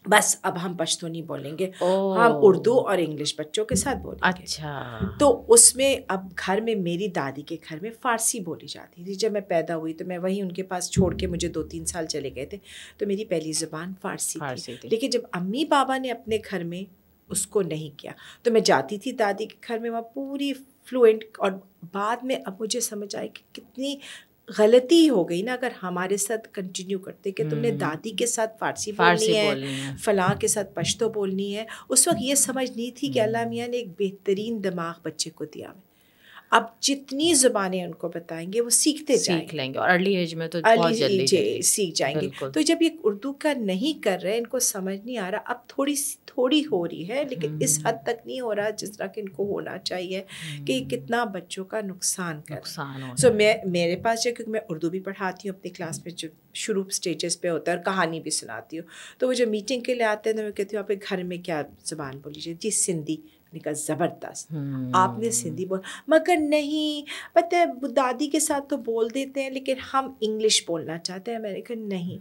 [SPEAKER 1] बस अब हम नहीं बोलेंगे हम उर्दू और इंग्लिश बच्चों के साथ बोलेंगे
[SPEAKER 2] अच्छा
[SPEAKER 1] तो उसमें अब घर में मेरी दादी के घर में फ़ारसी बोली जाती थी जब मैं पैदा हुई तो मैं वहीं उनके पास छोड़ के मुझे दो तीन साल चले गए थे तो मेरी पहली ज़ुबान फ़ारसी थी।, थी लेकिन जब अम्मी बाबा ने अपने घर में उसको नहीं किया तो मैं जाती थी दादी के घर में वहाँ पूरी फ्लुएंट और बाद में अब मुझे समझ आई कि कितनी गलती हो गई ना अगर हमारे साथ कंटिन्यू करते कि तुमने हम्म। दादी के साथ फारसी, फारसी बोलनी, बोलनी है, है। के साथ पश्तो बोलनी है उस वक्त ये समझ नहीं थी कि हम्म। अल्लाह मियाँ ने एक बेहतरीन दिमाग बच्चे को दिया है अब जितनी जुबानें उनको बताएंगे वो सीखते सीख
[SPEAKER 2] लेंगे और अर्ली एज में तो अर्ली जल्दी जे,
[SPEAKER 1] सीख जाएंगे तो जब ये उर्दू का नहीं कर रहे इनको समझ नहीं आ रहा अब थोड़ी थोड़ी हो रही है लेकिन इस हम्म। हद तक नहीं हो रहा जिस तरह कि इनको होना चाहिए कि हम्म। कितना बच्चों का नुकसान कर नुकसान सो so, मैं मेरे पास जो क्योंकि मैं उर्दू भी पढ़ाती हूँ अपनी क्लास में जो शुरू स्टेजेस पे होता है और कहानी भी सुनाती हूँ तो वो जो मीटिंग के लिए आते हैं तो मैं कहती हूँ आप घर में क्या ज़बान बोली जी सिंधी मैंने कहा ज़बरदस्त हम्म। आपने सिंधी बोल मगर नहीं पता है दादी के साथ तो बोल देते हैं लेकिन हम इंग्लिश बोलना चाहते हैं मैंने कहा नहीं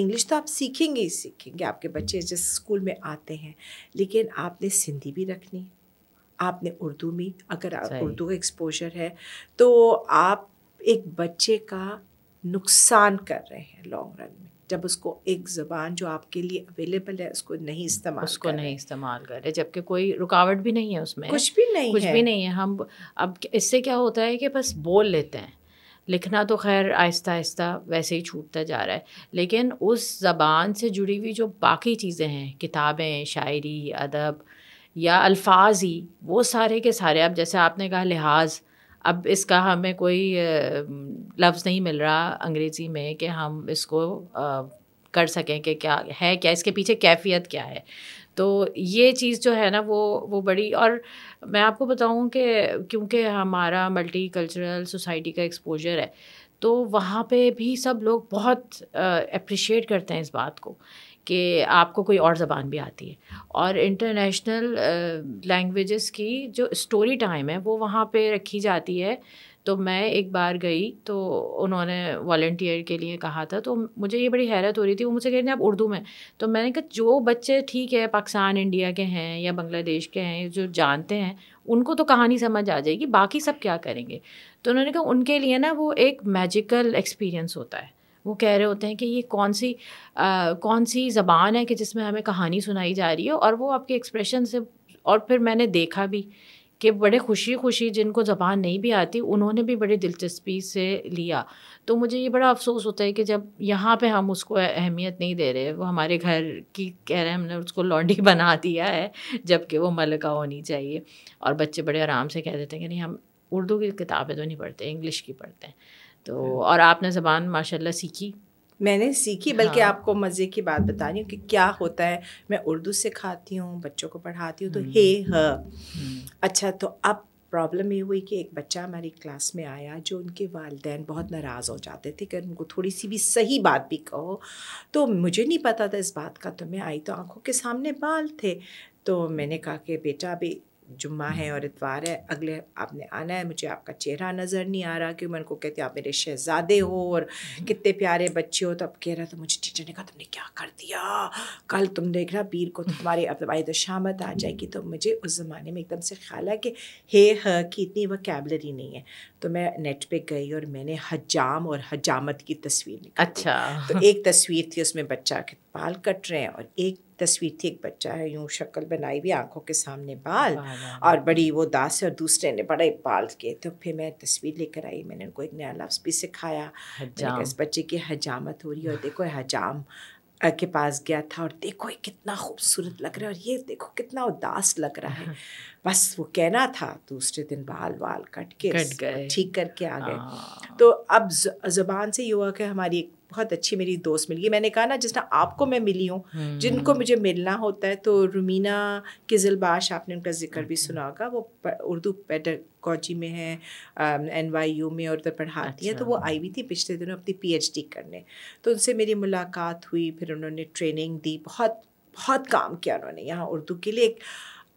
[SPEAKER 1] इंग्लिश तो आप सीखेंगे ही सीखेंगे आपके बच्चे जिस स्कूल में आते हैं लेकिन आपने सिंधी भी रखनी आपने उर्दू में अगर आप उर्दू का एक्सपोजर है तो आप एक बच्चे का नुकसान कर रहे हैं लॉन्ग रन में जब उसको एक ज़बान जो आपके लिए अवेलेबल है उसको नहीं इस्तेमाल उसको नहीं इस्तेमाल कर रहे जबकि कोई रुकावट भी नहीं है उसमें कुछ भी नहीं कुछ है। भी
[SPEAKER 2] नहीं है हम अब इससे क्या होता है कि बस बोल लेते हैं लिखना तो खैर आहिस्ता आहिस्ता वैसे ही छूटता जा रहा है लेकिन उस ज़बान से जुड़ी हुई जो बाकी चीज़ें हैं किताबें शायरी अदब या अल्फाज ही वो सारे के सारे अब जैसे आपने कहा लिहाज अब इसका हमें कोई लफ्ज़ नहीं मिल रहा अंग्रेज़ी में कि हम इसको कर सकें कि क्या है क्या इसके पीछे कैफियत क्या है तो ये चीज़ जो है ना वो वो बड़ी और मैं आपको बताऊं कि क्योंकि हमारा मल्टी कल्चरल सोसाइटी का एक्सपोजर है तो वहाँ पे भी सब लोग बहुत अप्रिशिएट करते हैं इस बात को कि आपको कोई और ज़बान भी आती है और इंटरनेशनल लैंग्वेजेस की जो स्टोरी टाइम है वो वहाँ पे रखी जाती है तो मैं एक बार गई तो उन्होंने वॉल्टियर के लिए कहा था तो मुझे ये बड़ी हैरत हो रही थी वो मुझे कह रहे थी आप उर्दू में तो मैंने कहा जो बच्चे ठीक है पाकिस्तान इंडिया के हैं या बांग्लादेश के हैं जो जानते हैं उनको तो कहानी समझ आ जाएगी बाकी सब क्या करेंगे तो उन्होंने कहा उनके लिए ना वो एक मैजिकल एक्सपीरियंस होता है वो कह रहे होते हैं कि ये कौन सी आ, कौन सी ज़बान है कि जिसमें हमें कहानी सुनाई जा रही है और वो आपके एक्सप्रेशन से और फिर मैंने देखा भी कि बड़े खुशी खुशी जिनको ज़बान नहीं भी आती उन्होंने भी बड़ी दिलचस्पी से लिया तो मुझे ये बड़ा अफसोस होता है कि जब यहाँ पे हम उसको अहमियत नहीं दे रहे वो हमारे घर की कह रहे हैं हमने उसको लॉन्डी बना दिया है जबकि वो मलका होनी चाहिए और बच्चे बड़े आराम से कह देते हैं कि नहीं हम उर्दू की किताबें तो नहीं पढ़ते इंग्लिश की पढ़ते हैं तो और आपने ज़बान माशाल्लाह सीखी
[SPEAKER 1] मैंने सीखी हाँ। बल्कि हाँ। आपको मज़े की बात बता रही हूँ कि क्या होता है मैं उर्दू सिखाती हूँ बच्चों को पढ़ाती हूँ तो हम्म। हे ह हम्म। अच्छा तो अब प्रॉब्लम ये हुई कि एक बच्चा हमारी क्लास में आया जो उनके वालदेन बहुत नाराज़ हो जाते थे कि उनको थोड़ी सी भी सही बात भी कहो तो मुझे नहीं पता था इस बात का तो मैं आई तो आंखों के सामने बाल थे तो मैंने कहा कि बेटा अभी जुम्मा है और इतवार है अगले आपने आना है मुझे आपका चेहरा नज़र नहीं आ रहा क्यों मैं उनको कहती आप मेरे शहजादे हो और हम्म। कितने प्यारे बच्चे हो तो अब कह रहा था मुझे टीचर ने कहा तुमने क्या कर दिया कल तुम देख रहा पीर को तो हम्म। तुम्हारी अब तुम्हारी तो शामत आ जाएगी तो मुझे उस ज़माने में एकदम से ख्याल है कि हे ह की इतनी वह नहीं है तो मैं नेट पर गई और मैंने हजाम और हजामत की तस्वीर निकाली अच्छा तो एक तस्वीर थी उसमें बच्चा के बाल कट रहे हैं और एक तस्वीर थी एक बच्चा है यूँ शक्ल बनाई हुई आंखों के सामने बाल और बड़ी वो दास और दूसरे ने बड़े बाल किए तो फिर मैं तस्वीर लेकर आई मैंने उनको एक नया लफ्ज़ भी सिखाया इस बच्चे की हजामत हो रही है और देखो हजाम के पास गया था और देखो ये कितना खूबसूरत लग रहा है और ये देखो कितना उदास लग रहा है बस वो कहना था दूसरे दिन बाल बाल कट के ठीक करके आ गए हाँ। तो अब ज़बान से ये हुआ कि हमारी एक बहुत अच्छी मेरी दोस्त मिल गई मैंने कहा ना जिस आपको मैं मिली हूँ हम्म, जिनको हम्म। मुझे मिलना होता है तो रुमीना किजलबाश आपने उनका जिक्र भी हम्म। सुना होगा वो उर्दू पेडागोजी में है एन वाई यू में और उधर पढ़ाती है तो वो अच्छा। आई हुई थी पिछले दिनों अपनी पी करने तो उनसे मेरी मुलाकात हुई फिर उन्होंने ट्रेनिंग दी बहुत बहुत काम किया उन्होंने यहाँ उर्दू के लिए एक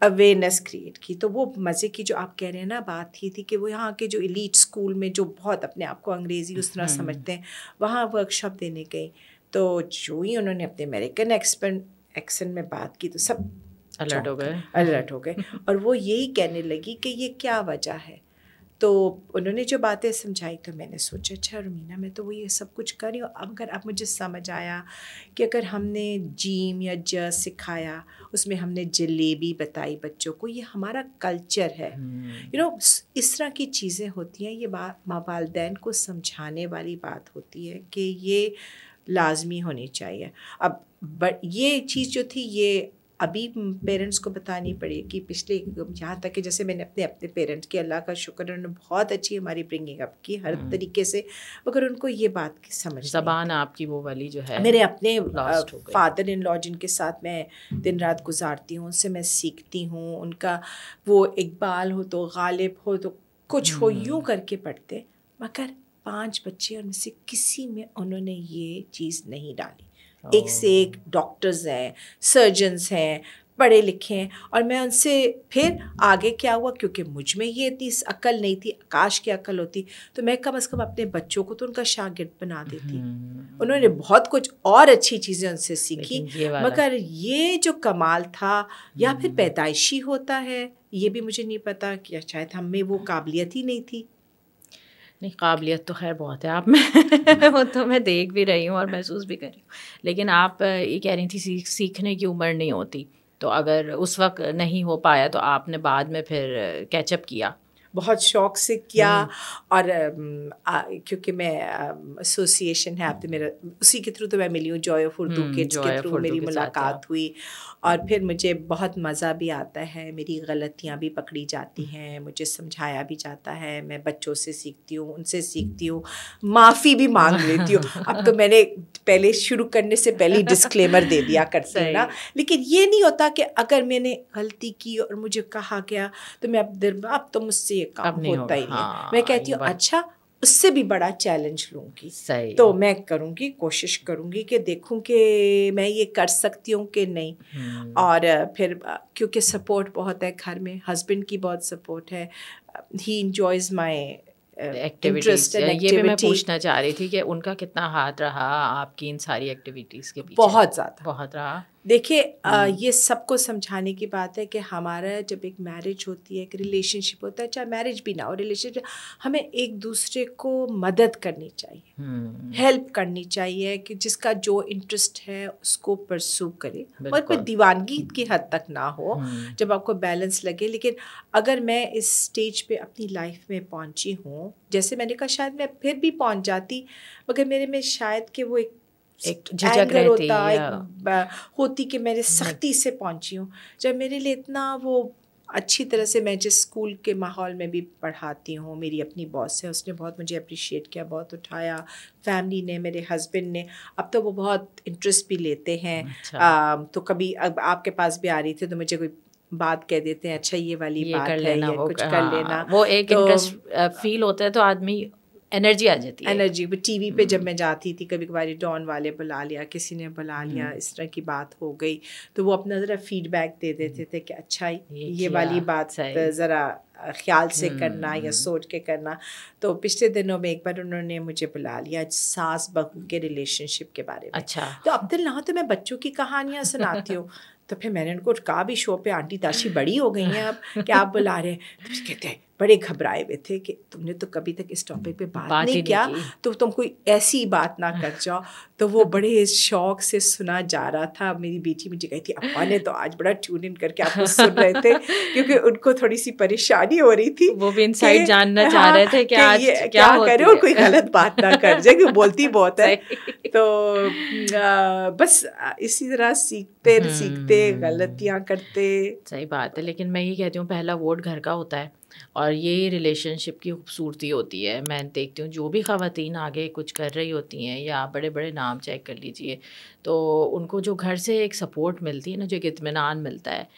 [SPEAKER 1] अवेयरनेस क्रिएट की तो वो मज़े की जो आप कह रहे हैं ना बात ही थी कि वो यहाँ के जो इलीट स्कूल में जो बहुत अपने आप को अंग्रेज़ी उस तरह हम्म। समझते हैं वहाँ वर्कशॉप देने गई तो जो ही उन्होंने अपने अमेरिकन एक्सपन एक्सन में बात की तो सब अलर्ट हो गए अलर्ट हो गए और वो यही कहने लगी कि ये क्या वजह है तो उन्होंने जो बातें समझाई तो मैंने सोचा अच्छा रुमीना मैं तो वो ये सब कुछ कर रही हूँ अब अगर अब मुझे समझ आया कि अगर हमने जीम या ज सिखाया उसमें हमने जलेबी बताई बच्चों को ये हमारा कल्चर है you hmm. Know you know, इस तरह की चीज़ें होती हैं ये बात माँ वालदेन को समझाने वाली बात होती है कि ये लाजमी होनी चाहिए अब ये चीज़ जो थी ये अभी पेरेंट्स को बतानी पड़ी कि पिछले यहाँ तक कि जैसे मैंने अपने अपने पेरेंट्स की अल्लाह का शुक्र उन्होंने बहुत अच्छी हमारी ब्रिंगिंग अप की हर हम्म। तरीके से मगर उनको ये बात की समझ जबान आपकी वो वाली जो है मेरे अपने फादर इन लॉ जिनके साथ मैं दिन रात गुजारती हूँ उनसे मैं सीखती हूँ उनका वो इकबाल हो तो गालिब हो तो कुछ हो हम्म। यूँ करके पढ़ते मगर पाँच बच्चे उनमें से किसी में उन्होंने ये चीज़ नहीं डाली एक से एक डॉक्टर्स हैं सर्जन्स हैं पढ़े लिखे हैं और मैं उनसे फिर आगे क्या हुआ क्योंकि मुझ में ये इतनी अकल नहीं थी आकाश की अकल होती तो मैं कम अज़ कम अपने बच्चों को तो उनका शागिर्द बना देती हम्म। उन्होंने बहुत कुछ और अच्छी चीज़ें उनसे सीखी मगर ये जो कमाल था या फिर हम्म। पैदाइशी होता है ये भी मुझे नहीं पता कि शायद हमें वो काबिलियत ही नहीं थी
[SPEAKER 2] नहीं काबिलियत तो खैर बहुत है आप में
[SPEAKER 1] वो तो मैं देख भी
[SPEAKER 2] रही हूँ और महसूस भी कर रही हूँ लेकिन आप ये कह रही थी सीख सीखने की उम्र नहीं होती तो
[SPEAKER 1] अगर उस वक्त नहीं हो पाया तो आपने बाद में फिर कैचअप किया बहुत शौक से किया हम्म। और क्योंकि मैं एसोसिएशन है आप तो मेरा उसी के थ्रू तो मैं मिली हूँ जॉय ऑफ उर्दू के थ्रू मेरी मुलाकात हाँ। हुई और फिर मुझे बहुत मज़ा भी आता है मेरी गलतियाँ भी पकड़ी जाती हम्म। हैं मुझे समझाया भी जाता है मैं बच्चों से सीखती हूँ उनसे सीखती हूँ माफ़ी भी मांग लेती हूँ अब तो मैंने पहले शुरू करने से पहले डिस्क्लेमर दे दिया कर हूँ ना लेकिन ये नहीं होता कि अगर मैंने गलती की और मुझे कहा गया तो मैं अब अब तो मुझसे ये काम होता ही हाँ, नहीं मैं कहती हूँ अच्छा उससे भी बड़ा चैलेंज लूंगी सही तो मैं करूंगी कोशिश करूंगी कि देखूं कि मैं ये कर सकती हूँ कि नहीं हम्म। और फिर क्योंकि सपोर्ट बहुत है घर में हस्बैंड की बहुत सपोर्ट है ही इंजॉयज माई एक्टिविटीज ये भी मैं पूछना चाह रही थी कि उनका कितना हाथ रहा
[SPEAKER 2] आपकी इन सारी एक्टिविटीज़ के पीछे बहुत ज़्यादा बहुत रहा
[SPEAKER 1] देखिए हम्म। ये सबको समझाने की बात है कि हमारा जब एक मैरिज होती है एक रिलेशनशिप होता है चाहे मैरिज भी ना हो रिलेशनशिप हमें एक दूसरे को मदद करनी चाहिए हम्म। हेल्प करनी चाहिए कि जिसका जो इंटरेस्ट है उसको परसू करे और कोई दीवानगी की हद तक ना हो हम्म। जब आपको बैलेंस लगे लेकिन अगर मैं इस स्टेज पे अपनी लाइफ में पहुंची हूँ जैसे मैंने कहा शायद मैं फिर भी पहुंच जाती मगर मेरे में शायद कि वो एक एक झिझक रहती है होती कि मैंने सख्ती से पहुंची हूँ जब मेरे लिए इतना वो अच्छी तरह से मैं जिस स्कूल के माहौल में भी पढ़ाती हूँ मेरी अपनी बॉस है उसने बहुत मुझे अप्रिशिएट किया बहुत उठाया फैमिली ने मेरे हस्बैंड ने अब तो वो बहुत इंटरेस्ट भी लेते हैं अच्छा। आ, तो कभी अब आपके पास भी आ रही थी तो मुझे कोई बात कह देते हैं अच्छा ये वाली ये बात कर लेना है, वो कुछ कर, कर हाँ, लेना वो एक तो, इंटरेस्ट फील होता है तो आदमी एनर्जी आ जाती है एनर्जी वो टीवी पे जब हम्म। मैं जाती थी कभी कभार डॉन वाले बुला लिया किसी ने बुला लिया हम्म। इस तरह की बात हो गई तो वो अपना ज़रा फीडबैक दे देते हम्म। थे कि अच्छा ये, ये वाली बात ज़रा ख्याल से करना या सोच के करना तो पिछले दिनों में एक बार उन्होंने मुझे बुला लिया सास बहू के रिलेशनशिप के बारे में अच्छा तो अब तक ना तो मैं बच्चों की कहानियाँ सुनाती हूँ तो फिर मैंने उनको कहा भी शो पे आंटी ताशी बड़ी हो गई हैं अब कि आप बुला रहे हैं तो कहते हैं बड़े घबराए हुए थे कि तुमने तो कभी तक इस टॉपिक पे बात, बात नहीं किया तो तुम कोई ऐसी बात ना कर जाओ तो वो बड़े शौक से सुना जा रहा था मेरी बेटी मुझे कही थी अपा ने तो आज बड़ा ट्यून इन करके आपको सुन रहे थे क्योंकि उनको थोड़ी सी परेशानी हो रही थी वो भी इनसाइड जानना हाँ, चाह रहे थे कि आज क्या, क्या करे और कोई गलत बात ना कर जाए क्योंकि बोलती बहुत है तो बस इसी तरह सीखते सीखते हम्म। गलतियाँ
[SPEAKER 2] करते सही बात है लेकिन मैं ये कहती हूँ पहला वोट घर का होता है और ये रिलेशनशिप की खूबसूरती होती है मैं देखती हूँ जो भी ख़वातीन आगे कुछ कर रही होती हैं या बड़े बड़े नाम चेक कर लीजिए तो उनको जो घर से एक सपोर्ट मिलती है ना जो एक इतमान मिलता है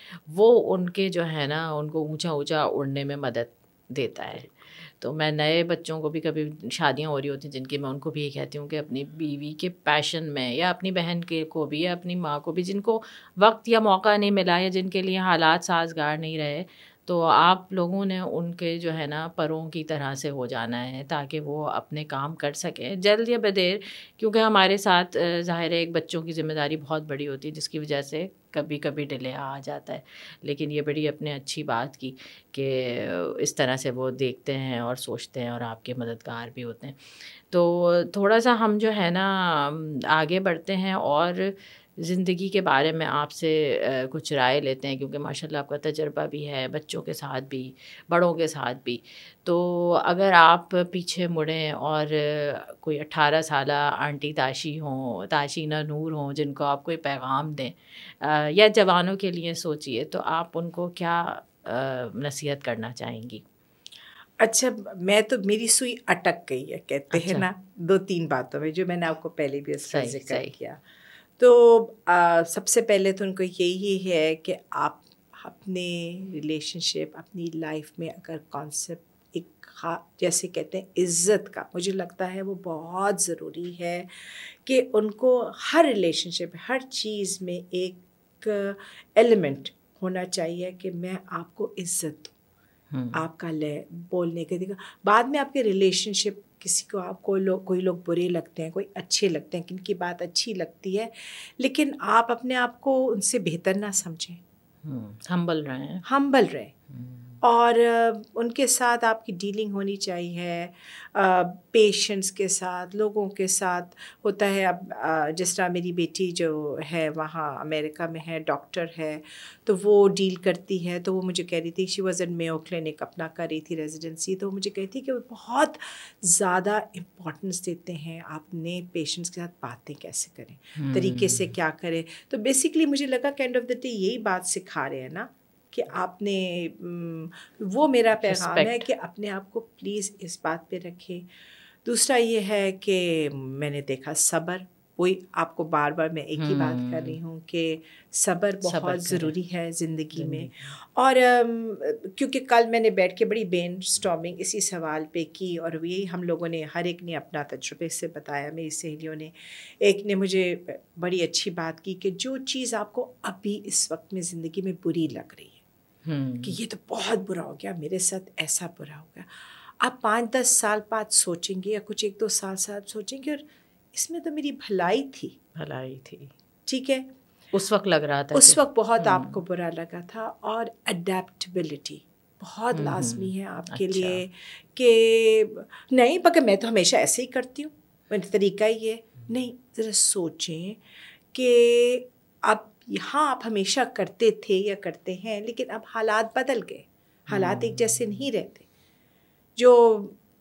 [SPEAKER 2] वो उनके जो है ना उनको ऊँचा ऊँचा उड़ने में मदद देता है तो मैं नए बच्चों को भी कभी शादियां हो रही होती हैं जिनकी मैं उनको भी ये कहती हूँ कि अपनी बीवी के पैशन में या अपनी बहन के को भी या अपनी माँ को भी जिनको वक्त या मौका नहीं मिला या जिनके लिए हालात साजगार नहीं रहे तो आप लोगों ने उनके जो है ना परों की तरह से हो जाना है ताकि वो अपने काम कर सकें जल्द या बदेर क्योंकि हमारे साथ ज़ाहिर है एक बच्चों की जिम्मेदारी बहुत बड़ी होती है जिसकी वजह से कभी कभी डिले आ जाता है लेकिन ये बड़ी अपने अच्छी बात की कि इस तरह से वो देखते हैं और सोचते हैं और आपके मददगार भी होते हैं तो थोड़ा सा हम जो है ना आगे बढ़ते हैं और ज़िंदगी के बारे में आपसे कुछ राय लेते हैं क्योंकि माशाल्लाह आपका तजर्बा भी है बच्चों के साथ भी बड़ों के साथ भी तो अगर आप पीछे मुड़ें और कोई अट्ठारह साल आंटी ताशी हों ताशीना नूर हों जिनको आप कोई पैगाम दें या जवानों के लिए सोचिए तो आप उनको क्या
[SPEAKER 1] नसीहत करना चाहेंगी अच्छा मैं तो मेरी सुई अटक गई है कहते अच्छा। हैं ना दो तीन बातों में जो मैंने आपको पहले भी उसका जिक्र किया तो आ, सबसे पहले तो उनको यही है कि आप अपने रिलेशनशिप अपनी लाइफ में अगर कॉन्सेप्ट एक खा जैसे कहते हैं इज़्ज़त का मुझे लगता है वो बहुत ज़रूरी है कि उनको हर रिलेशनशिप हर चीज़ में एक एलिमेंट होना चाहिए कि मैं आपको इज़्ज़त दूँ हम्म। आपका ले बोलने के देखा बाद में आपके रिलेशनशिप किसी को आप कोई लोग कोई लोग बुरे लगते हैं कोई अच्छे लगते हैं किन की बात अच्छी लगती है लेकिन आप अपने आप को उनसे बेहतर ना समझें
[SPEAKER 2] हम्बल रहें
[SPEAKER 1] हम्बल रहें हम्म। और उनके साथ आपकी डीलिंग होनी चाहिए पेशेंट्स के साथ लोगों के साथ होता है अब जिस तरह मेरी बेटी जो है वहाँ अमेरिका में है डॉक्टर है तो वो डील करती है तो वो मुझे कह रही थी she was an Mayo Clinic अपना कर रही थी रेजिडेंसी तो मुझे कहती थी कि वो बहुत ज़्यादा इम्पोर्टेंस देते हैं आपने पेशेंट्स के साथ बातें कैसे करें hmm. तरीके से हम्म। क्या करें तो बेसिकली मुझे लगा कैंड ऑफ द डे यही बात सिखा रहे हैं ना कि आपने वो मेरा पैगाम है कि अपने आप को प्लीज़ इस बात पे रखें दूसरा ये है कि मैंने देखा सब्र वही आपको बार बार मैं एक ही बात कर रही हम्म। हूँ कि सब्र बहुत ज़रूरी है ज़िंदगी में और क्योंकि कल मैंने बैठ के बड़ी बेन स्टॉमिंग इसी सवाल पे की और यही हम लोगों ने हर एक ने अपना तजुर्बे से बताया मेरी सहेलियों ने एक ने मुझे बड़ी अच्छी बात की कि जो चीज़ आपको अभी इस वक्त में ज़िंदगी में बुरी लग रही है हम्म। कि ये तो बहुत बुरा हो गया मेरे साथ ऐसा बुरा हो गया आप पाँच दस साल बाद सोचेंगे या कुछ एक दो साल साल सोचेंगे और इसमें तो मेरी भलाई थी
[SPEAKER 2] भलाई थी ठीक है उस वक्त लग रहा था उस वक्त
[SPEAKER 1] बहुत हम्म। आपको बुरा लगा था और अडेप्टबिलिटी बहुत हम्म, लाजमी है आपके अच्छा। लिए कि नहीं मगर मैं तो हमेशा ऐसे ही करती हूँ मेरा तरीका ही है नहीं ज़रा सोचें कि अब यहाँ आप हमेशा करते थे या करते हैं लेकिन अब हालात बदल गए हालात एक जैसे नहीं रहते जो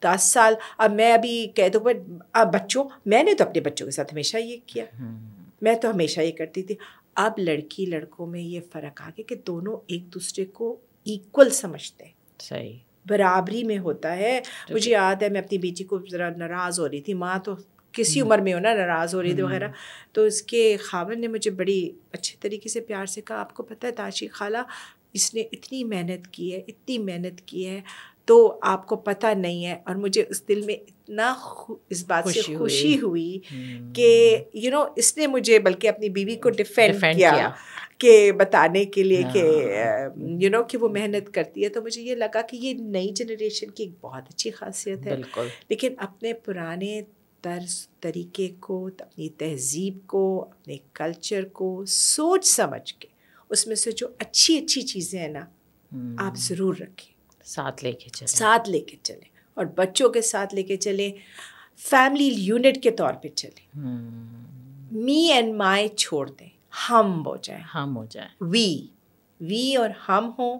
[SPEAKER 1] दस साल अब मैं अभी कह दो बट अब बच्चों मैंने तो अपने बच्चों के साथ हमेशा ये किया हम्म। मैं तो हमेशा ये करती थी अब लड़की लड़कों में ये फ़र्क आ गया कि दोनों एक दूसरे को इक्वल समझते हैं सही बराबरी में होता है तो मुझे याद है मैं अपनी बेटी को ज़रा नाराज़ हो रही थी माँ तो किसी हम्म। उम्र में हो ना नाराज़ हो रही थी वगैरह हम्म। तो इसके खावन ने मुझे बड़ी अच्छे तरीके से प्यार से कहा आपको पता है ताशी खाला इसने इतनी मेहनत की है इतनी मेहनत की है तो आपको पता नहीं है और मुझे उस दिल में इतना इस बात से खुशी हुई कि यू हम्म। नो इसने मुझे बल्कि अपनी बीवी को डिफेंड किया, किया। के बताने के लिए कि यू हाँ। नो कि वो मेहनत करती है तो मुझे ये लगा कि ये नई जनरेशन की एक बहुत अच्छी खासियत है लेकिन अपने पुराने तर्ज तरीके को अपनी तहजीब को अपने कल्चर को सोच समझ के उसमें से जो अच्छी अच्छी चीज़ें हैं ना आप हम्म। ज़रूर रखें
[SPEAKER 2] साथ लेके चलें
[SPEAKER 1] साथ लेके चलें और बच्चों के साथ लेके चलें फैमिली यूनिट के तौर पे चलें मी एंड माय छोड़ दें हम हो जाए हम हो जाए वी वी और हम हो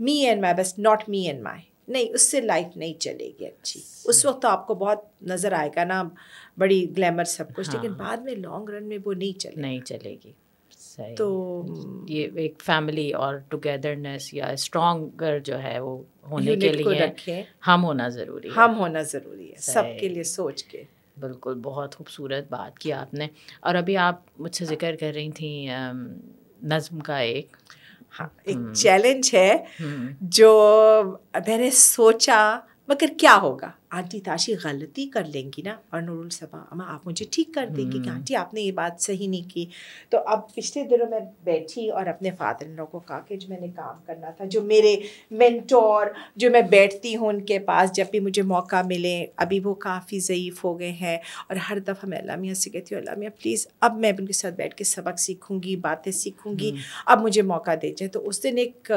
[SPEAKER 1] मी एंड माय बस नॉट मी एंड माय नहीं उससे लाइफ नहीं चलेगी अच्छी उस वक्त तो आपको बहुत नज़र आएगा ना बड़ी ग्लैमर सब कुछ हाँ, लेकिन बाद में लॉन्ग रन में वो नहीं चले
[SPEAKER 2] नहीं चलेगी सही तो
[SPEAKER 1] ये एक फैमिली
[SPEAKER 2] और टुगेदरनेस या स्ट्रॉन्गर जो है वो होने के लिए हम होना ज़रूरी है हम होना ज़रूरी है सबके लिए सोच के बिल्कुल बहुत खूबसूरत बात की आपने और अभी आप मुझसे जिक्र कर रही थी नज़म का एक
[SPEAKER 1] हाँ एक चैलेंज हम्म। है हम्म। जो मैंने सोचा मगर क्या होगा आंटी ताशी गलती कर लेंगी ना और नूरुल सबा अम्मा आप मुझे ठीक कर देंगी कि हम्म। आंटी आपने ये बात सही नहीं की तो अब पिछले दिनों में बैठी और अपने फादर इन को कहा कि जो मैंने काम करना था जो मेरे मेंटोर जो मैं बैठती हूँ उनके पास जब भी मुझे मौका मिले अभी वो काफ़ी ज़यीफ़ हो गए हैं और हर दफ़ा मैं अल्लाह मियाँ से कहती हूँ अल्लाह मियाँ प्लीज़ अब मैं उनके साथ बैठ के सबक सीखूँगी बातें सीखूँगी हम्म। अब मुझे मौका दे जाए तो उस दिन एक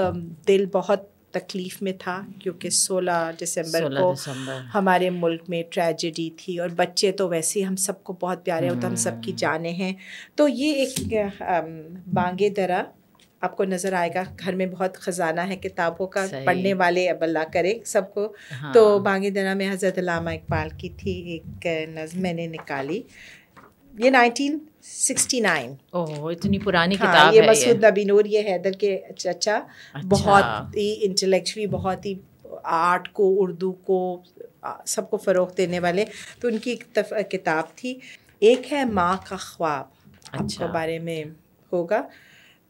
[SPEAKER 1] दिल बहुत तकलीफ में था क्योंकि 16 दिसंबर को दिसंबर। हमारे मुल्क में ट्रेजेडी थी और बच्चे तो वैसे हम सबको बहुत प्यारे होते तो हम सबकी हम्म। जाने हैं तो ये एक बांगे दरा आपको नज़र आएगा घर में बहुत ख़जाना है किताबों का पढ़ने वाले अब अल्लाह करे सबको तो हाँ। तो बांगे दरा में हज़रत लामा इकबाल की थी एक नज मैंने निकाली ये 1969 ओह इतनी पुरानी हाँ, किताब ये है मसूद नूर ये हैदर के चचा अच्छा, अच्छा। बहुत ही इंटेलेक्चुअली बहुत ही आर्ट को उर्दू को सबको फ़रोग देने वाले तो उनकी एक किताब थी एक है माँ का ख्वाब अच्छा। आपको बारे में होगा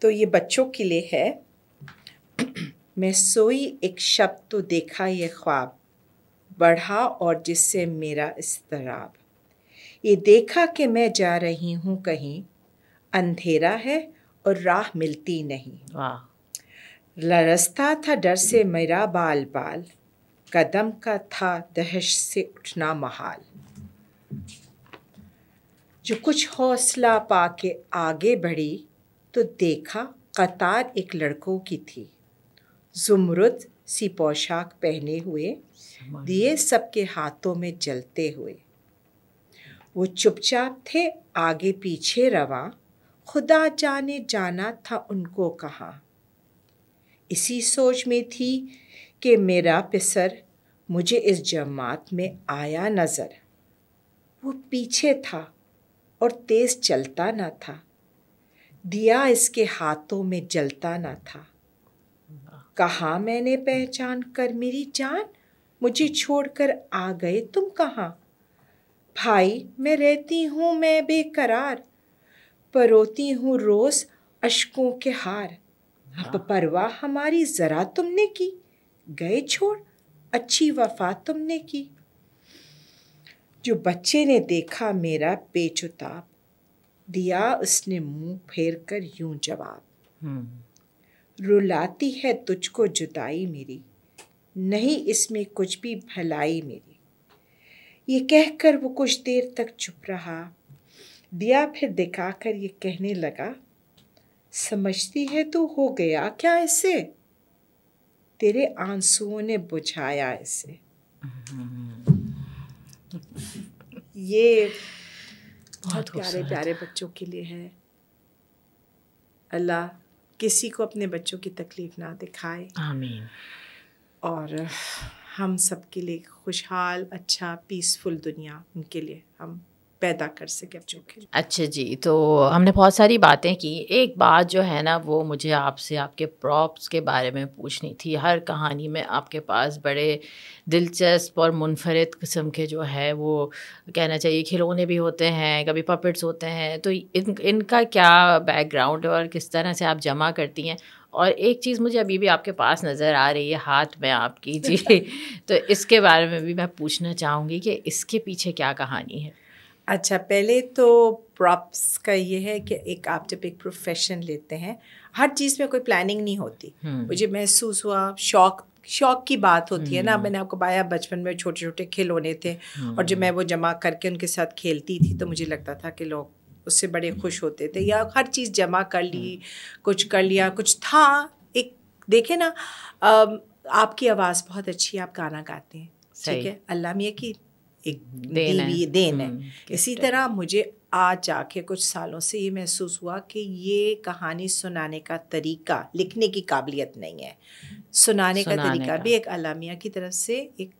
[SPEAKER 1] तो ये बच्चों के लिए है मैं सोई एक शब्द तो देखा ये ख्वाब बढ़ा और जिससे मेरा इस्तराब ये देखा कि मैं जा रही हूँ कहीं अंधेरा है और राह मिलती नहीं लरसता था डर से मेरा बाल बाल कदम का था दहश से उठना महाल जो कुछ हौसला पा के आगे बढ़ी तो देखा कतार एक लड़कों की थी जुमरुद सी पोशाक पहने हुए दिए सबके हाथों में जलते हुए वो चुपचाप थे आगे पीछे रवा खुदा जाने जाना था उनको कहाँ इसी सोच में थी कि मेरा पिसर मुझे इस जमात में आया नज़र वो पीछे था और तेज़ चलता ना था दिया इसके हाथों में जलता ना था कहा मैंने पहचान कर मेरी जान मुझे छोड़कर आ गए तुम कहाँ भाई मैं रहती हूँ मैं बेकरार परोती हूँ रोज़ अशकों के हार अब हाँ। परवाह हमारी ज़रा तुमने की गए छोड़ अच्छी वफा तुमने की जो बच्चे ने देखा मेरा बेचुताब दिया उसने मुंह फेर कर यूं जवाब
[SPEAKER 2] हम्म।
[SPEAKER 1] रुलाती है तुझको जुदाई मेरी नहीं इसमें कुछ भी भलाई मेरी ये कहकर वो कुछ देर तक चुप रहा दिया फिर दिखाकर ये कहने लगा समझती है तो हो गया क्या इसे तेरे आंसुओं ने बुझाया इसे ये बहुत प्यारे प्यारे बच्चों के लिए है अल्लाह किसी को अपने बच्चों की तकलीफ ना दिखाए आमीन और हम सब के लिए खुशहाल अच्छा पीसफुल दुनिया उनके लिए हम पैदा कर सके बच्चों
[SPEAKER 2] अच्छा जी तो हमने बहुत सारी बातें की एक बात जो है ना वो मुझे आपसे आपके प्रॉप्स के बारे में पूछनी थी हर कहानी में आपके पास बड़े दिलचस्प और मुनफरद किस्म के जो है वो कहना चाहिए खिलौने भी होते हैं कभी पपेट्स होते हैं तो इन इनका क्या बैकग्राउंड और किस तरह से आप जमा करती हैं और एक चीज़ मुझे अभी भी आपके पास नज़र आ रही है हाथ में आपकी जी तो इसके बारे में भी मैं पूछना
[SPEAKER 1] चाहूँगी कि इसके पीछे क्या कहानी है अच्छा पहले तो प्रॉप्स का ये है कि एक आप जब एक प्रोफेशन लेते हैं हर चीज़ में कोई प्लानिंग नहीं होती हम्म। मुझे महसूस हुआ शौक शौक की बात होती है ना हम्म। मैंने आपको पाया बचपन में छोटे छोटे खिलौने थे हम्म। और जब मैं वो जमा करके उनके साथ खेलती थी तो मुझे लगता था कि लोग उससे बड़े हम्म। खुश होते थे या हम्म। हर चीज़ जमा कर ली हम्म। कुछ कर लिया कुछ था एक देखे ना आपकी आवाज़ बहुत अच्छी है आप गाना गाते हैं ठीक है अल्लाह मियाँ की एक देन है, देन है। इसी तरह मुझे आज जाके कुछ सालों से ये महसूस हुआ कि ये कहानी सुनाने का तरीका लिखने की काबिलियत नहीं है सुनाने, सुनाने का तरीका का। भी एक अलामिया की तरफ से एक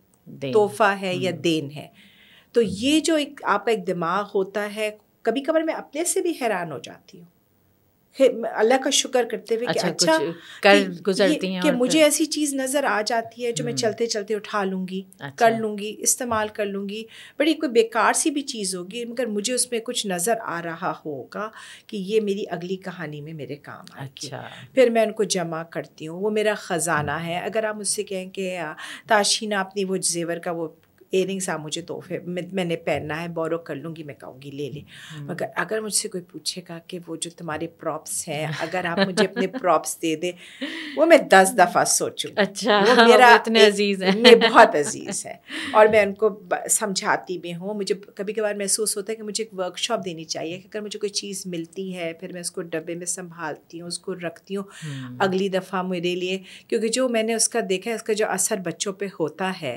[SPEAKER 1] तोहफा है या देन है तो ये जो एक आपका एक दिमाग होता है कभी कभार मैं अपने से भी हैरान हो जाती हूँ अल्लाह का शुक्र करते हुए अच्छा, कि अच्छा, अच्छा कर गुजरती हैं कि मुझे ऐसी चीज़ नज़र आ जाती है जो मैं हम्म। चलते चलते उठा लूँगी अच्छा। कर लूँगी इस्तेमाल कर लूँगी बड़ी कोई बेकार सी भी चीज़ होगी मगर मुझे उसमें कुछ नज़र आ रहा होगा कि ये मेरी अगली कहानी में मेरे काम आएगी अच्छा। फिर मैं उनको जमा करती हूँ वो मेरा ख़जाना हम्म। है अगर आप मुझसे कहें कि ताशीना अपनी वो जेवर का वो इयरिंग्स आप मुझे तोहफे मैं, मैंने पहनना है बोरो कर लूँगी मैं कहूँगी ले ले हम्म। मगर अगर मुझसे कोई पूछेगा कि वो जो तुम्हारे प्रॉप्स हैं अगर आप मुझे अपने प्रॉप्स दे दे वो मैं दस दफ़ा सोचूँ अच्छा हाँ, वो मेरा इतने अजीज है ये बहुत अजीज है और मैं उनको समझाती भी हूँ मुझे कभी कभार महसूस होता है कि मुझे एक वर्कशॉप देनी चाहिए कि अगर मुझे कोई चीज़ मिलती है फिर मैं उसको डब्बे में संभालती हूँ उसको रखती हूँ हम्म। अगली दफ़ा मेरे लिए क्योंकि जो मैंने उसका देखा है उसका जो असर बच्चों पर होता है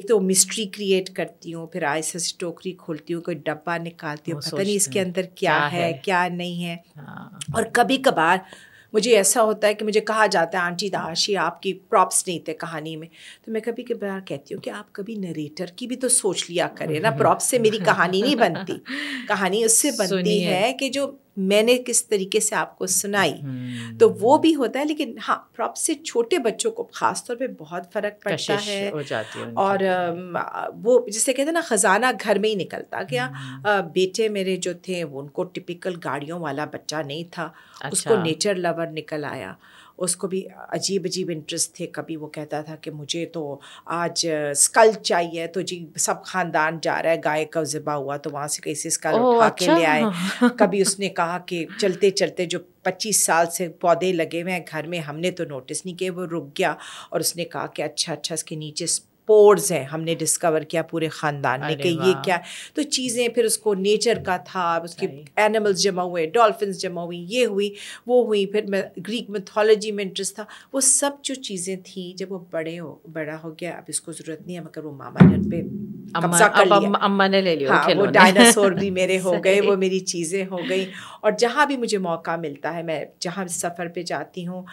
[SPEAKER 1] एक तो मिस्ट्री रिक्रिएट करती हूँ फिर आहिस्ते से टोकरी खोलती हूँ कोई डब्बा निकालती हूँ पता नहीं इसके अंदर क्या, है, क्या नहीं है हाँ। और कभी कभार मुझे ऐसा होता है कि मुझे कहा जाता है आंटी दाशी आपकी प्रॉप्स नहीं थे कहानी में तो मैं कभी कभार कहती हूँ कि आप कभी नरेटर की भी तो सोच लिया करें ना प्रॉप्स से मेरी कहानी नहीं बनती कहानी उससे बनती है।, है कि जो मैंने किस तरीके से आपको सुनाई हम्म। तो वो भी होता है लेकिन हाँ प्रॉप से छोटे बच्चों को खासतौर पे बहुत फर्क पड़ता है हो जाती है और वो जिसे कहते हैं ना खजाना घर में ही निकलता गया हाँ, हम्म। बेटे मेरे जो थे वो उनको टिपिकल गाड़ियों वाला बच्चा नहीं था अच्छा। उसको नेचर लवर निकल आया उसको भी अजीब अजीब इंटरेस्ट थे कभी वो कहता था कि मुझे तो आज स्कल चाहिए तो जी सब खानदान जा रहा है गाय का जिबा हुआ तो वहाँ से कैसे स्कल ओ, उठा अच्छा? के ले आए कभी उसने कहा कि चलते चलते जो पच्चीस साल से पौधे लगे हुए हैं घर में हमने तो नोटिस नहीं किए वो रुक गया और उसने कहा कि अच्छा अच्छा इसके नीचे पोर्स हैं हमने डिस्कवर किया पूरे ख़ानदान ने कि ये क्या तो चीज़ें फिर उसको नेचर का था उसके एनिमल्स जमा हुए डॉल्फिन जमा हुई ये हुई वो हुई फिर मैं ग्रीक मिथोलॉजी में इंटरेस्ट था वो सब जो चीज़ें थी जब वो बड़े हो बड़ा हो गया अब इसको ज़रूरत नहीं है मगर वो मामा ने उन अम्मा ने ले लिया हाँ, वो डायनासोर भी मेरे हो गए वो मेरी चीज़ें हो गई और जहाँ भी मुझे मौका मिलता है मैं जहाँ सफ़र पे जाती हूँ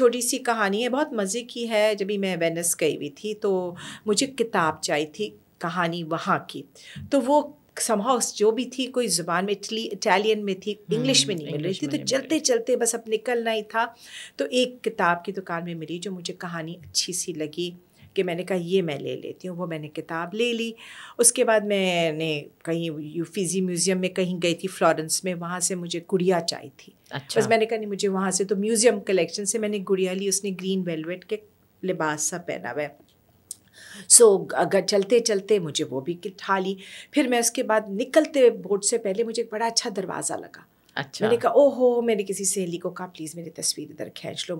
[SPEAKER 1] छोटी सी कहानी है बहुत मज़े की है जब भी मैं वेनस गई हुई थी तो तो मुझे किताब चाहिए थी कहानी वहाँ की तो वो समहाउ जो भी थी कोई ज़ुबान में इटली इटालियन में थी इंग्लिश हम्म, में नहीं मिल रही थी तो चलते चलते बस अब निकलना ही था तो एक किताब की दुकान में मिली जो मुझे कहानी अच्छी सी लगी कि मैंने कहा ये मैं ले लेती हूँ वो मैंने किताब ले ली उसके बाद मैंने कहीं यूफीजी म्यूज़ियम e में कहीं गई थी फ्लोरेंस में वहाँ से मुझे गुड़िया चाहिए थी अच्छा। बस मैंने कहा नहीं मुझे वहाँ से तो म्यूज़ियम कलेक्शन से मैंने गुड़िया ली उसने ग्रीन वेलवेट के लिबास सा पहना हुआ सो अगर चलते चलते मुझे वो भी उठा ली फिर मैं उसके बाद निकलते बोर्ड से पहले मुझे एक बड़ा अच्छा दरवाज़ा लगा अच्छा मैंने कहा ओहो मैंने किसी सहेली को कहा प्लीज़ मेरी तस्वीर इधर खींच लो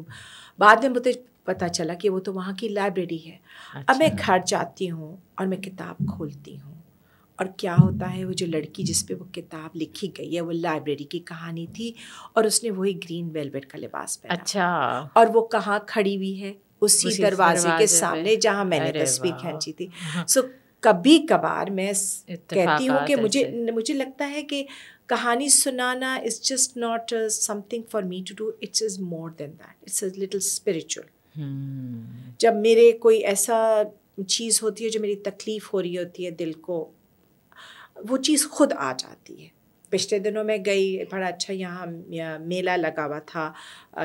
[SPEAKER 1] बाद में मुझे पता चला कि वो तो वहाँ की लाइब्रेरी है अच्छा। अब मैं घर जाती हूँ और मैं किताब खोलती हूँ और क्या होता है वो जो लड़की जिस पे वो किताब लिखी गई है वो लाइब्रेरी की कहानी थी और उसने वही ग्रीन वेलवेट का लिबास पहना अच्छा और वो कहाँ खड़ी हुई है उसी, उसी दरवाजे के सामने जहाँ मैंने तस्वीर खींची थी सो हाँ। कभी कभार मैं कहती हूँ कि मुझे मुझे लगता है कि कहानी सुनाना is just not something for me to do it's is more than that it's is little spiritual जब मेरे कोई ऐसा चीज़ होती है जो मेरी तकलीफ़ हो रही होती है दिल को वो चीज़ खुद आ जाती है पिछले दिनों मैं गई बड़ा अच्छा यहाँ मेला लगा हुआ था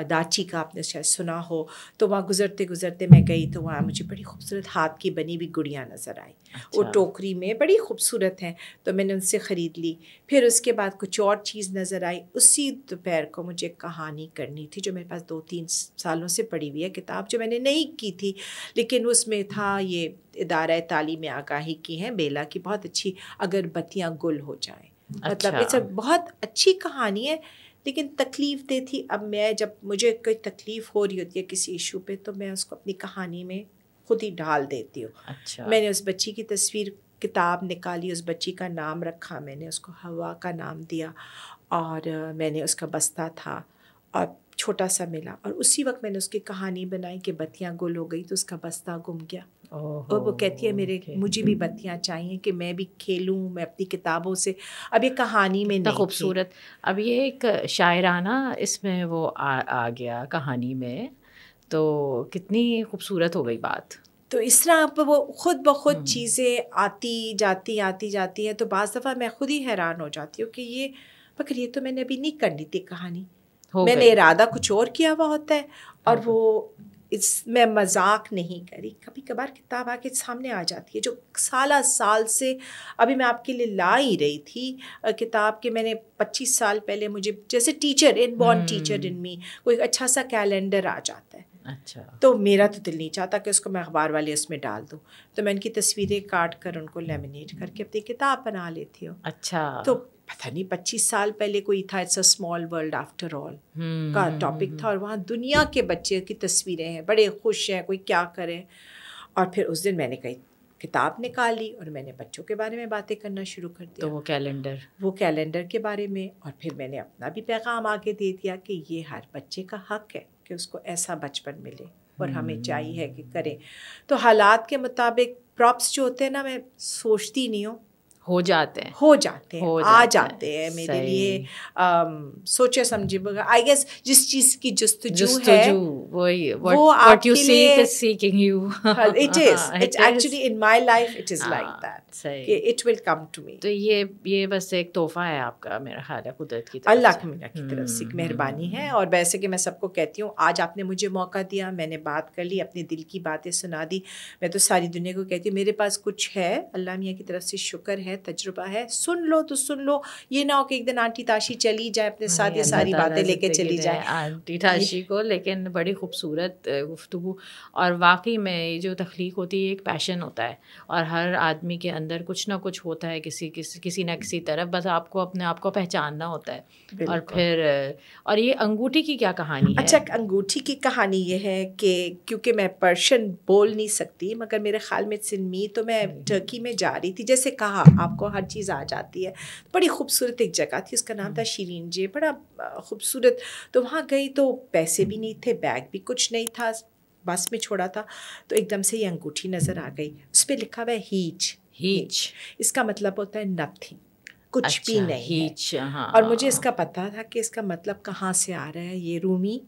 [SPEAKER 1] दाची का आपने शायद सुना हो तो वहाँ गुजरते गुजरते मैं गई तो वहाँ मुझे बड़ी खूबसूरत हाथ की बनी हुई गुड़िया नज़र आई अच्छा। वो टोकरी में बड़ी खूबसूरत हैं तो मैंने उनसे ख़रीद ली फिर उसके बाद कुछ और चीज़ नज़र आई उसी दोपहर को मुझे कहानी करनी थी जो मेरे पास दो तीन सालों से पड़ी हुई है किताब जो मैंने नहीं की थी लेकिन उसमें था ये इदारा तालीम आगाही की हैं बेला की बहुत अच्छी अगर बत्तियाँ गुल हो जाएँ मतलब इट्स अच्छा। बहुत अच्छी कहानी है लेकिन तकलीफ दे थी अब मैं जब मुझे कोई तकलीफ हो रही होती है किसी इशू पे तो मैं उसको अपनी कहानी में खुद ही डाल देती हूँ
[SPEAKER 2] अच्छा मैंने
[SPEAKER 1] उस बच्ची की तस्वीर किताब निकाली उस बच्ची का नाम रखा मैंने उसको हवा का नाम दिया और मैंने उसका बस्ता था और छोटा सा मिला और उसी वक्त मैंने उसकी कहानी बनाई कि बत्तियाँ गुल हो गई तो उसका बस्ता गुम गया और वो कहती है मेरे मुझे भी बत्तियाँ चाहिए कि मैं भी खेलूँ मैं अपनी किताबों से अब ये कहानी में नहीं खूबसूरत अब ये एक शायराना इसमें वो आ, आ गया
[SPEAKER 2] कहानी में तो कितनी खूबसूरत हो गई बात
[SPEAKER 1] तो इस तरह आप वो खुद ब खुद हम्म। चीज़ें आती जाती आती जाती हैं तो बज़ दफ़ा मैं खुद ही हैरान हो जाती हूँ कि ये मगर ये तो मैंने अभी नहीं कर ली थी कहानी मैंने इरादा कुछ और किया हुआ होता है और हाँ। वो मैं मजाक नहीं करी कभी कभार किताब आके सामने आ जाती है जो साला साल से अभी मैं आपके लिए ला ही रही थी किताब के मैंने 25 साल पहले मुझे जैसे teacher inborn teacher hmm. In me कोई अच्छा सा कैलेंडर आ जाता है अच्छा तो मेरा तो दिल नहीं चाहता कि उसको मैं अखबार वाले उसमें डाल दूँ तो मैं उनकी तस्वीरें काट कर उनको लेमिनेट करके अपनी किताब बना लेती हूँ अच्छा तो पता नहीं पच्चीस साल पहले कोई था it's a small world after all का टॉपिक था और वहाँ दुनिया के बच्चे की तस्वीरें हैं बड़े खुश हैं कोई क्या करे और फिर उस दिन मैंने कही किताब निकाली और मैंने बच्चों के बारे में बातें करना शुरू कर दिया तो वो कैलेंडर वो कैलेंडर के बारे में और फिर मैंने अपना भी पैगाम आगे दे दिया कि ये हर बच्चे का हक है कि उसको ऐसा बचपन मिले और हमें हम्म। चाहिए है कि करें तो हालात के मुताबिक प्रॉप्स जो होते हैं ना मैं सोचती नहीं हूँ हो जाते हैं हो जाते हैं आ जाते हैं मेरे लिए सोचे समझे आई गेस जिस चीज की जस्तजू है
[SPEAKER 2] वही वो what you seek is seeking you
[SPEAKER 1] it is it actually in my life it is like that कि it will come to me तो ये ये बस एक तोहफा है आपका मेरा ख्याल है कुदरत की तरफ अल्लाह की मीना की तरफ से हम्म, मेहरबानी है हम्म। और वैसे कि मैं सबको कहती हूँ आज आपने मुझे मौका दिया मैंने बात कर ली अपने दिल की बातें सुना दी मैं तो सारी दुनिया को कहती हूँ मेरे पास कुछ है अल्लाह मियाँ की तरफ से शुक्र है है तजुर्बा है सुन लो तो सुन लो ये ना हो कि एक दिन आंटी ताशी चली जाए अपने हाँ, साथ ये सारी बातें लेके चली जाए
[SPEAKER 2] आंटी ताशी को लेकिन बड़ी खूबसूरत गुफ्तु और वाकई में ये जो तख्लीक होती है एक पैशन होता है और हर आदमी के अंदर कुछ ना कुछ होता है किसी किसी किसी ना किसी तरफ बस आपको अपने आप को
[SPEAKER 1] पहचानना होता है और फिर और ये अंगूठी की क्या कहानी है अच्छा अंगूठी की कहानी ये है कि क्योंकि मैं पर्शियन बोल नहीं सकती मगर मेरे ख्याल में सिनमी तो मैं हम्म। टर्की में जा रही थी जैसे कहा आपको हर चीज़ आ जाती है बड़ी खूबसूरत एक जगह थी उसका नाम था हम्म। शीरीन जे बड़ा खूबसूरत तो वहाँ गई तो पैसे भी नहीं थे बैग भी कुछ नहीं था बस में छोड़ा था तो एकदम से ये अंगूठी नज़र आ गई उस पर लिखा हुआ है हीच हीच इसका मतलब होता है नथिंग कुछ अच्छा, भी नहीं है। हाँ। और मुझे इसका पता था कि इसका मतलब कहाँ से आ रहा है ये रूमी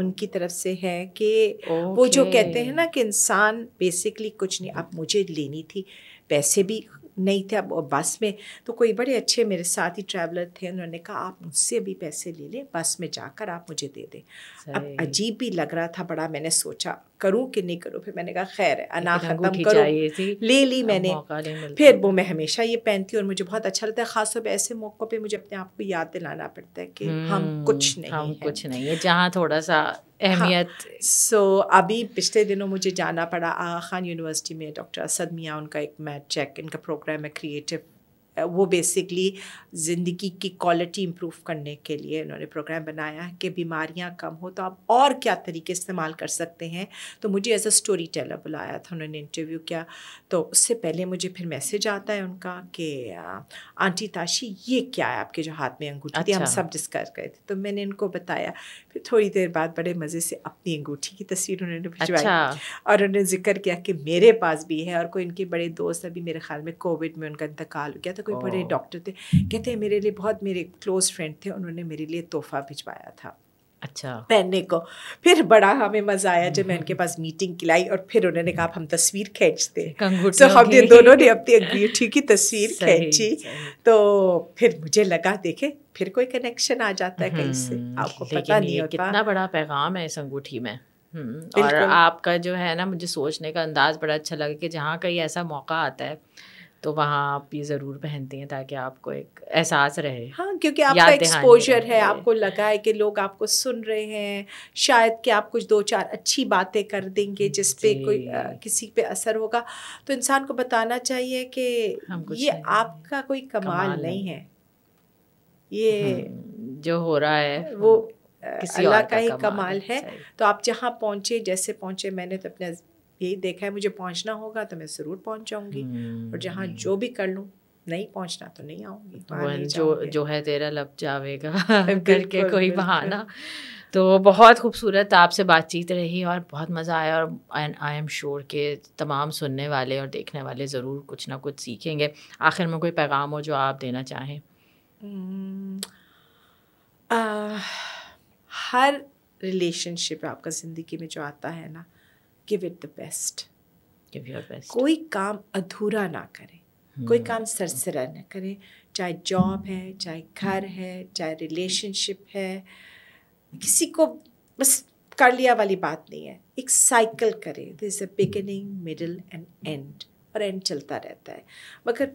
[SPEAKER 1] उनकी तरफ से है कि वो जो कहते हैं ना कि इंसान बेसिकली कुछ नहीं अब मुझे लेनी थी पैसे भी नहीं थे अब बस में तो कोई बड़े अच्छे मेरे साथ ही ट्रैवलर थे उन्होंने कहा आप मुझसे भी पैसे ले लें बस में जाकर आप मुझे दे दें अब अजीब भी लग रहा था बड़ा मैंने सोचा करूँ कि नहीं करूँ फिर मैंने कहा खैर है अना ख़त्म करो ले ली मैंने फिर वो मैं हमेशा ये पहनती और मुझे बहुत अच्छा लगता है ख़ास तौर ऐसे मौक़ों पर मुझे अपने आप को याद दिलाना पड़ता है कि हम हम्म, कुछ नहीं हम कुछ नहीं है जहाँ थोड़ा सा हाँ। अहमियत सो अभी पिछले दिनों मुझे जाना पड़ा आगा खान यूनिवर्सिटी में डॉक्टर असद मियाँ उनका एक मैं चेक इनका प्रोग्राम है क्रिएटिव Uh, वो बेसिकली ज़िंदगी की क्वालिटी इम्प्रूव करने के लिए इन्होंने प्रोग्राम बनाया कि बीमारियाँ कम हो तो आप और क्या तरीके इस्तेमाल कर सकते हैं तो मुझे एज अ स्टोरी टेलर बुलाया था उन्होंने इंटरव्यू किया तो उससे पहले मुझे फिर मैसेज आता है उनका कि आंटी ताशी ये क्या है आपके जो हाथ में अंगूठी अच्छा। थी हम अच्छा। सब डिस्कस गए थे तो मैंने इनको बताया फिर थोड़ी देर बाद बड़े मज़े से अपनी अंगूठी की तस्वीर उन्होंने भिजवाई अच्छा। और उन्होंने जिक्र किया कि मेरे पास भी है और कोई इनके बड़े दोस्त अभी मेरे ख्याल में कोविड में उनका इंतकाल हो गया तो कोई बड़े डॉक्टर हाँ। थे कहते हैं मेरे लिए बहुत मेरे क्लोज फ्रेंड थे उन्होंने मेरे लिए तोहफा भिजवाया था अच्छा पहनने को फिर बड़ा हमें मज़ा आया जब मैं हम्म। उनके पास मीटिंग खिलाई और फिर उन्होंने कहा हम तस्वीर खींचते तो हमने दोनों ने अपनी अंगूठी की तस्वीर खींची तो फिर मुझे लगा देखे फिर कोई कनेक्शन आ जाता है कहीं से हम्म, आपको पता नहीं होता कितना
[SPEAKER 2] बड़ा पैगाम है इस अंगूठी में
[SPEAKER 1] हम्म, और
[SPEAKER 2] आपका जो है ना मुझे सोचने का अंदाज़ बड़ा अच्छा लगा कि जहाँ कहीं ऐसा मौका आता है तो वहाँ आप ये ज़रूर पहनती हैं ताकि आपको एक एहसास रहे हाँ
[SPEAKER 1] क्योंकि आपका एक्सपोजर है आपको लगा है कि लोग आपको सुन रहे हैं शायद कि आप कुछ दो चार अच्छी बातें कर देंगे जिस पे कोई आ, किसी पे असर होगा तो इंसान को बताना चाहिए कि ये आपका कोई कमाल, कमाल नहीं है ये
[SPEAKER 2] हम्म, जो हो रहा है वो हम्म, अल्लाह का ही कमाल है
[SPEAKER 1] तो आप जहाँ पहुँचे जैसे पहुँचे मैंने तो अपने यही देखा है मुझे पहुंचना होगा तो मैं ज़रूर पहुंच जाऊंगी और जहाँ हम्म। जो भी कर लूँ नहीं पहुंचना तो नहीं आऊंगी जो
[SPEAKER 2] जो है तेरा लब जावेगा करके कोई बहाना तो बहुत खूबसूरत आपसे बातचीत रही और बहुत मज़ा आया और आई एम श्योर के तमाम सुनने वाले और देखने वाले ज़रूर कुछ ना कुछ सीखेंगे आखिर में कोई पैगाम हो जो आप देना चाहें
[SPEAKER 1] हम्म। हर रिलेशनशिप आपका ज़िंदगी में जो आता है ना give it the best
[SPEAKER 2] give your best कोई
[SPEAKER 1] काम अधूरा ना करें hmm. कोई काम सरसरा ना करें चाहे जॉब है चाहे घर है चाहे रिलेशनशिप है किसी को बस कर लिया वाली बात नहीं है एक साइकिल करें the is a beginning middle and end और एंड चलता रहता है मगर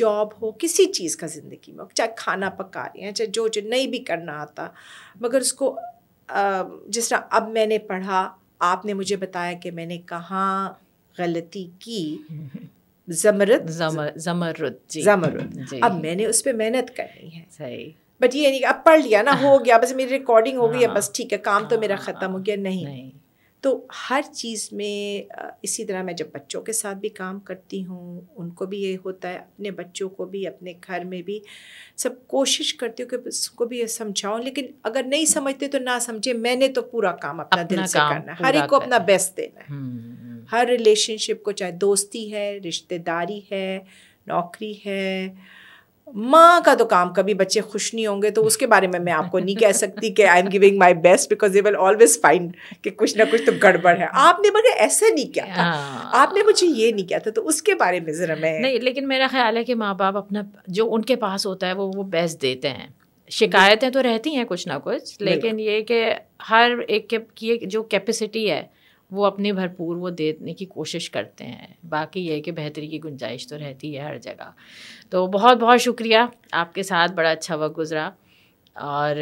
[SPEAKER 1] जॉब हो किसी चीज़ का ज़िंदगी में चाहे खाना पका रहे हैं चाहे जो जो नहीं भी करना आता मगर उसको जिस तरह अब मैंने पढ़ा आपने मुझे बताया कि मैंने कहाँ गलती की जमरुद जमरुद जमरुद जी जमरुद अब मैंने उस पर मेहनत करनी है सही बट ये नहीं अब पढ़ लिया ना हो गया बस मेरी रिकॉर्डिंग हो गई है हाँ। बस ठीक है काम तो मेरा हाँ, ख़त्म हो हाँ। गया नहीं तो हर चीज़ में इसी तरह मैं जब बच्चों के साथ भी काम करती हूँ उनको भी ये होता है अपने बच्चों को भी अपने घर में भी सब कोशिश करती हूँ कि उसको भी समझाऊँ लेकिन अगर नहीं समझते तो ना समझे मैंने तो पूरा काम अपना, अपना दिल से करना है हर एक को अपना बेस्ट देना है हम्म, हम्म। हर रिलेशनशिप को चाहे दोस्ती है रिश्तेदारी है नौकरी है माँ का तो काम कभी बच्चे खुश नहीं होंगे तो उसके बारे में मैं आपको नहीं कह सकती कि I am giving my best because they will always find कि कुछ ना कुछ तो गड़बड़ है आपने मगर ऐसे नहीं किया था हाँ। आपने मुझे ये नहीं किया था तो उसके बारे में ज़रा मैं नहीं
[SPEAKER 2] लेकिन मेरा ख्याल है कि माँ बाप अपना जो उनके पास होता है वो वो बेस्ट देते हैं शिकायतें तो रहती हैं कुछ ना कुछ लेकिन ये कि हर एक की जो कैपेसिटी है वो अपने भरपूर वो देने की कोशिश करते हैं बाकी ये कि बेहतरी की गुंजाइश तो रहती है हर जगह तो बहुत बहुत शुक्रिया आपके साथ बड़ा अच्छा वक्त गुज़रा और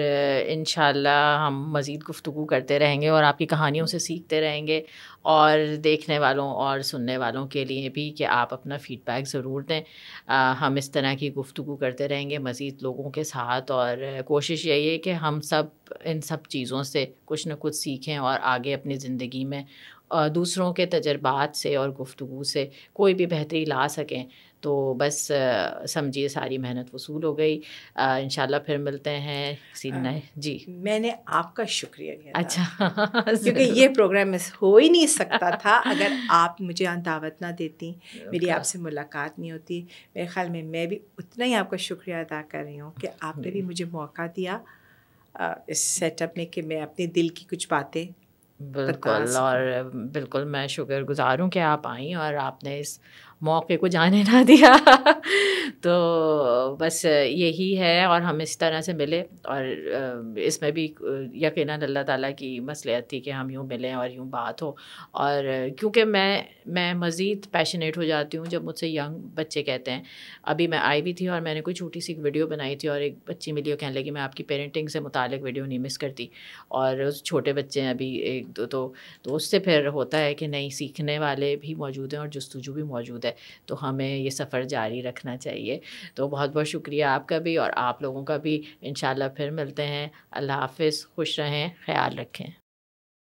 [SPEAKER 2] इन हम मज़ीद गुफ्तु करते रहेंगे और आपकी कहानियों से सीखते रहेंगे और देखने वालों और सुनने वालों के लिए भी कि आप अपना फ़ीडबैक ज़रूर दें आ, हम इस तरह की गुफ्तु करते रहेंगे मज़ीद लोगों के साथ और कोशिश यही है कि हम सब इन सब चीज़ों से कुछ ना कुछ सीखें और आगे अपनी ज़िंदगी में दूसरों के तजर्बात से और गुफ्तु से कोई भी बेहतरी ला सकें तो बस समझिए सारी मेहनत वसूल हो गई इन फिर मिलते हैं सीन हाँ। नए जी मैंने आपका शुक्रिया किया अच्छा
[SPEAKER 1] क्योंकि ये प्रोग्राम मिस हो ही नहीं सकता था अगर आप मुझे दावत ना देती मेरी आपसे मुलाकात नहीं होती मेरे ख्याल में मैं भी उतना ही आपका शुक्रिया अदा कर रही हूँ कि आपने भी हम्म। मुझे मौका दिया इस सेटअप में कि मैं अपने दिल की कुछ बातें बिल्कुल और
[SPEAKER 2] बिल्कुल मैं शुक्र गुज़ार हूँ कि आप आई और आपने इस मौके को जाने ना दिया तो बस यही है और हम इस तरह से मिले और इसमें भी यकीन अल्लाह ताला की मसलियत थी कि हम यूँ मिलें और यूँ बात हो और क्योंकि मैं मैं मज़ीद पैशनेट हो जाती हूँ जब मुझसे यंग बच्चे कहते हैं अभी मैं आई भी थी और मैंने कोई छोटी सी वीडियो बनाई थी और एक बच्ची मिली और कहने लगी मैं आपकी पेरेंटिंग से मुतल वीडियो नहीं मिस करती और छोटे बच्चे हैं अभी एक दो तो, तो उससे फिर होता है कि नहीं सीखने वाले भी मौजूद हैं और जस्तुजू भी मौजूद है है तो हमें ये सफ़र जारी रखना चाहिए तो बहुत बहुत शुक्रिया आपका भी और आप लोगों का भी इन फिर मिलते हैं अल्लाह हाफ खुश रहें ख्याल रखें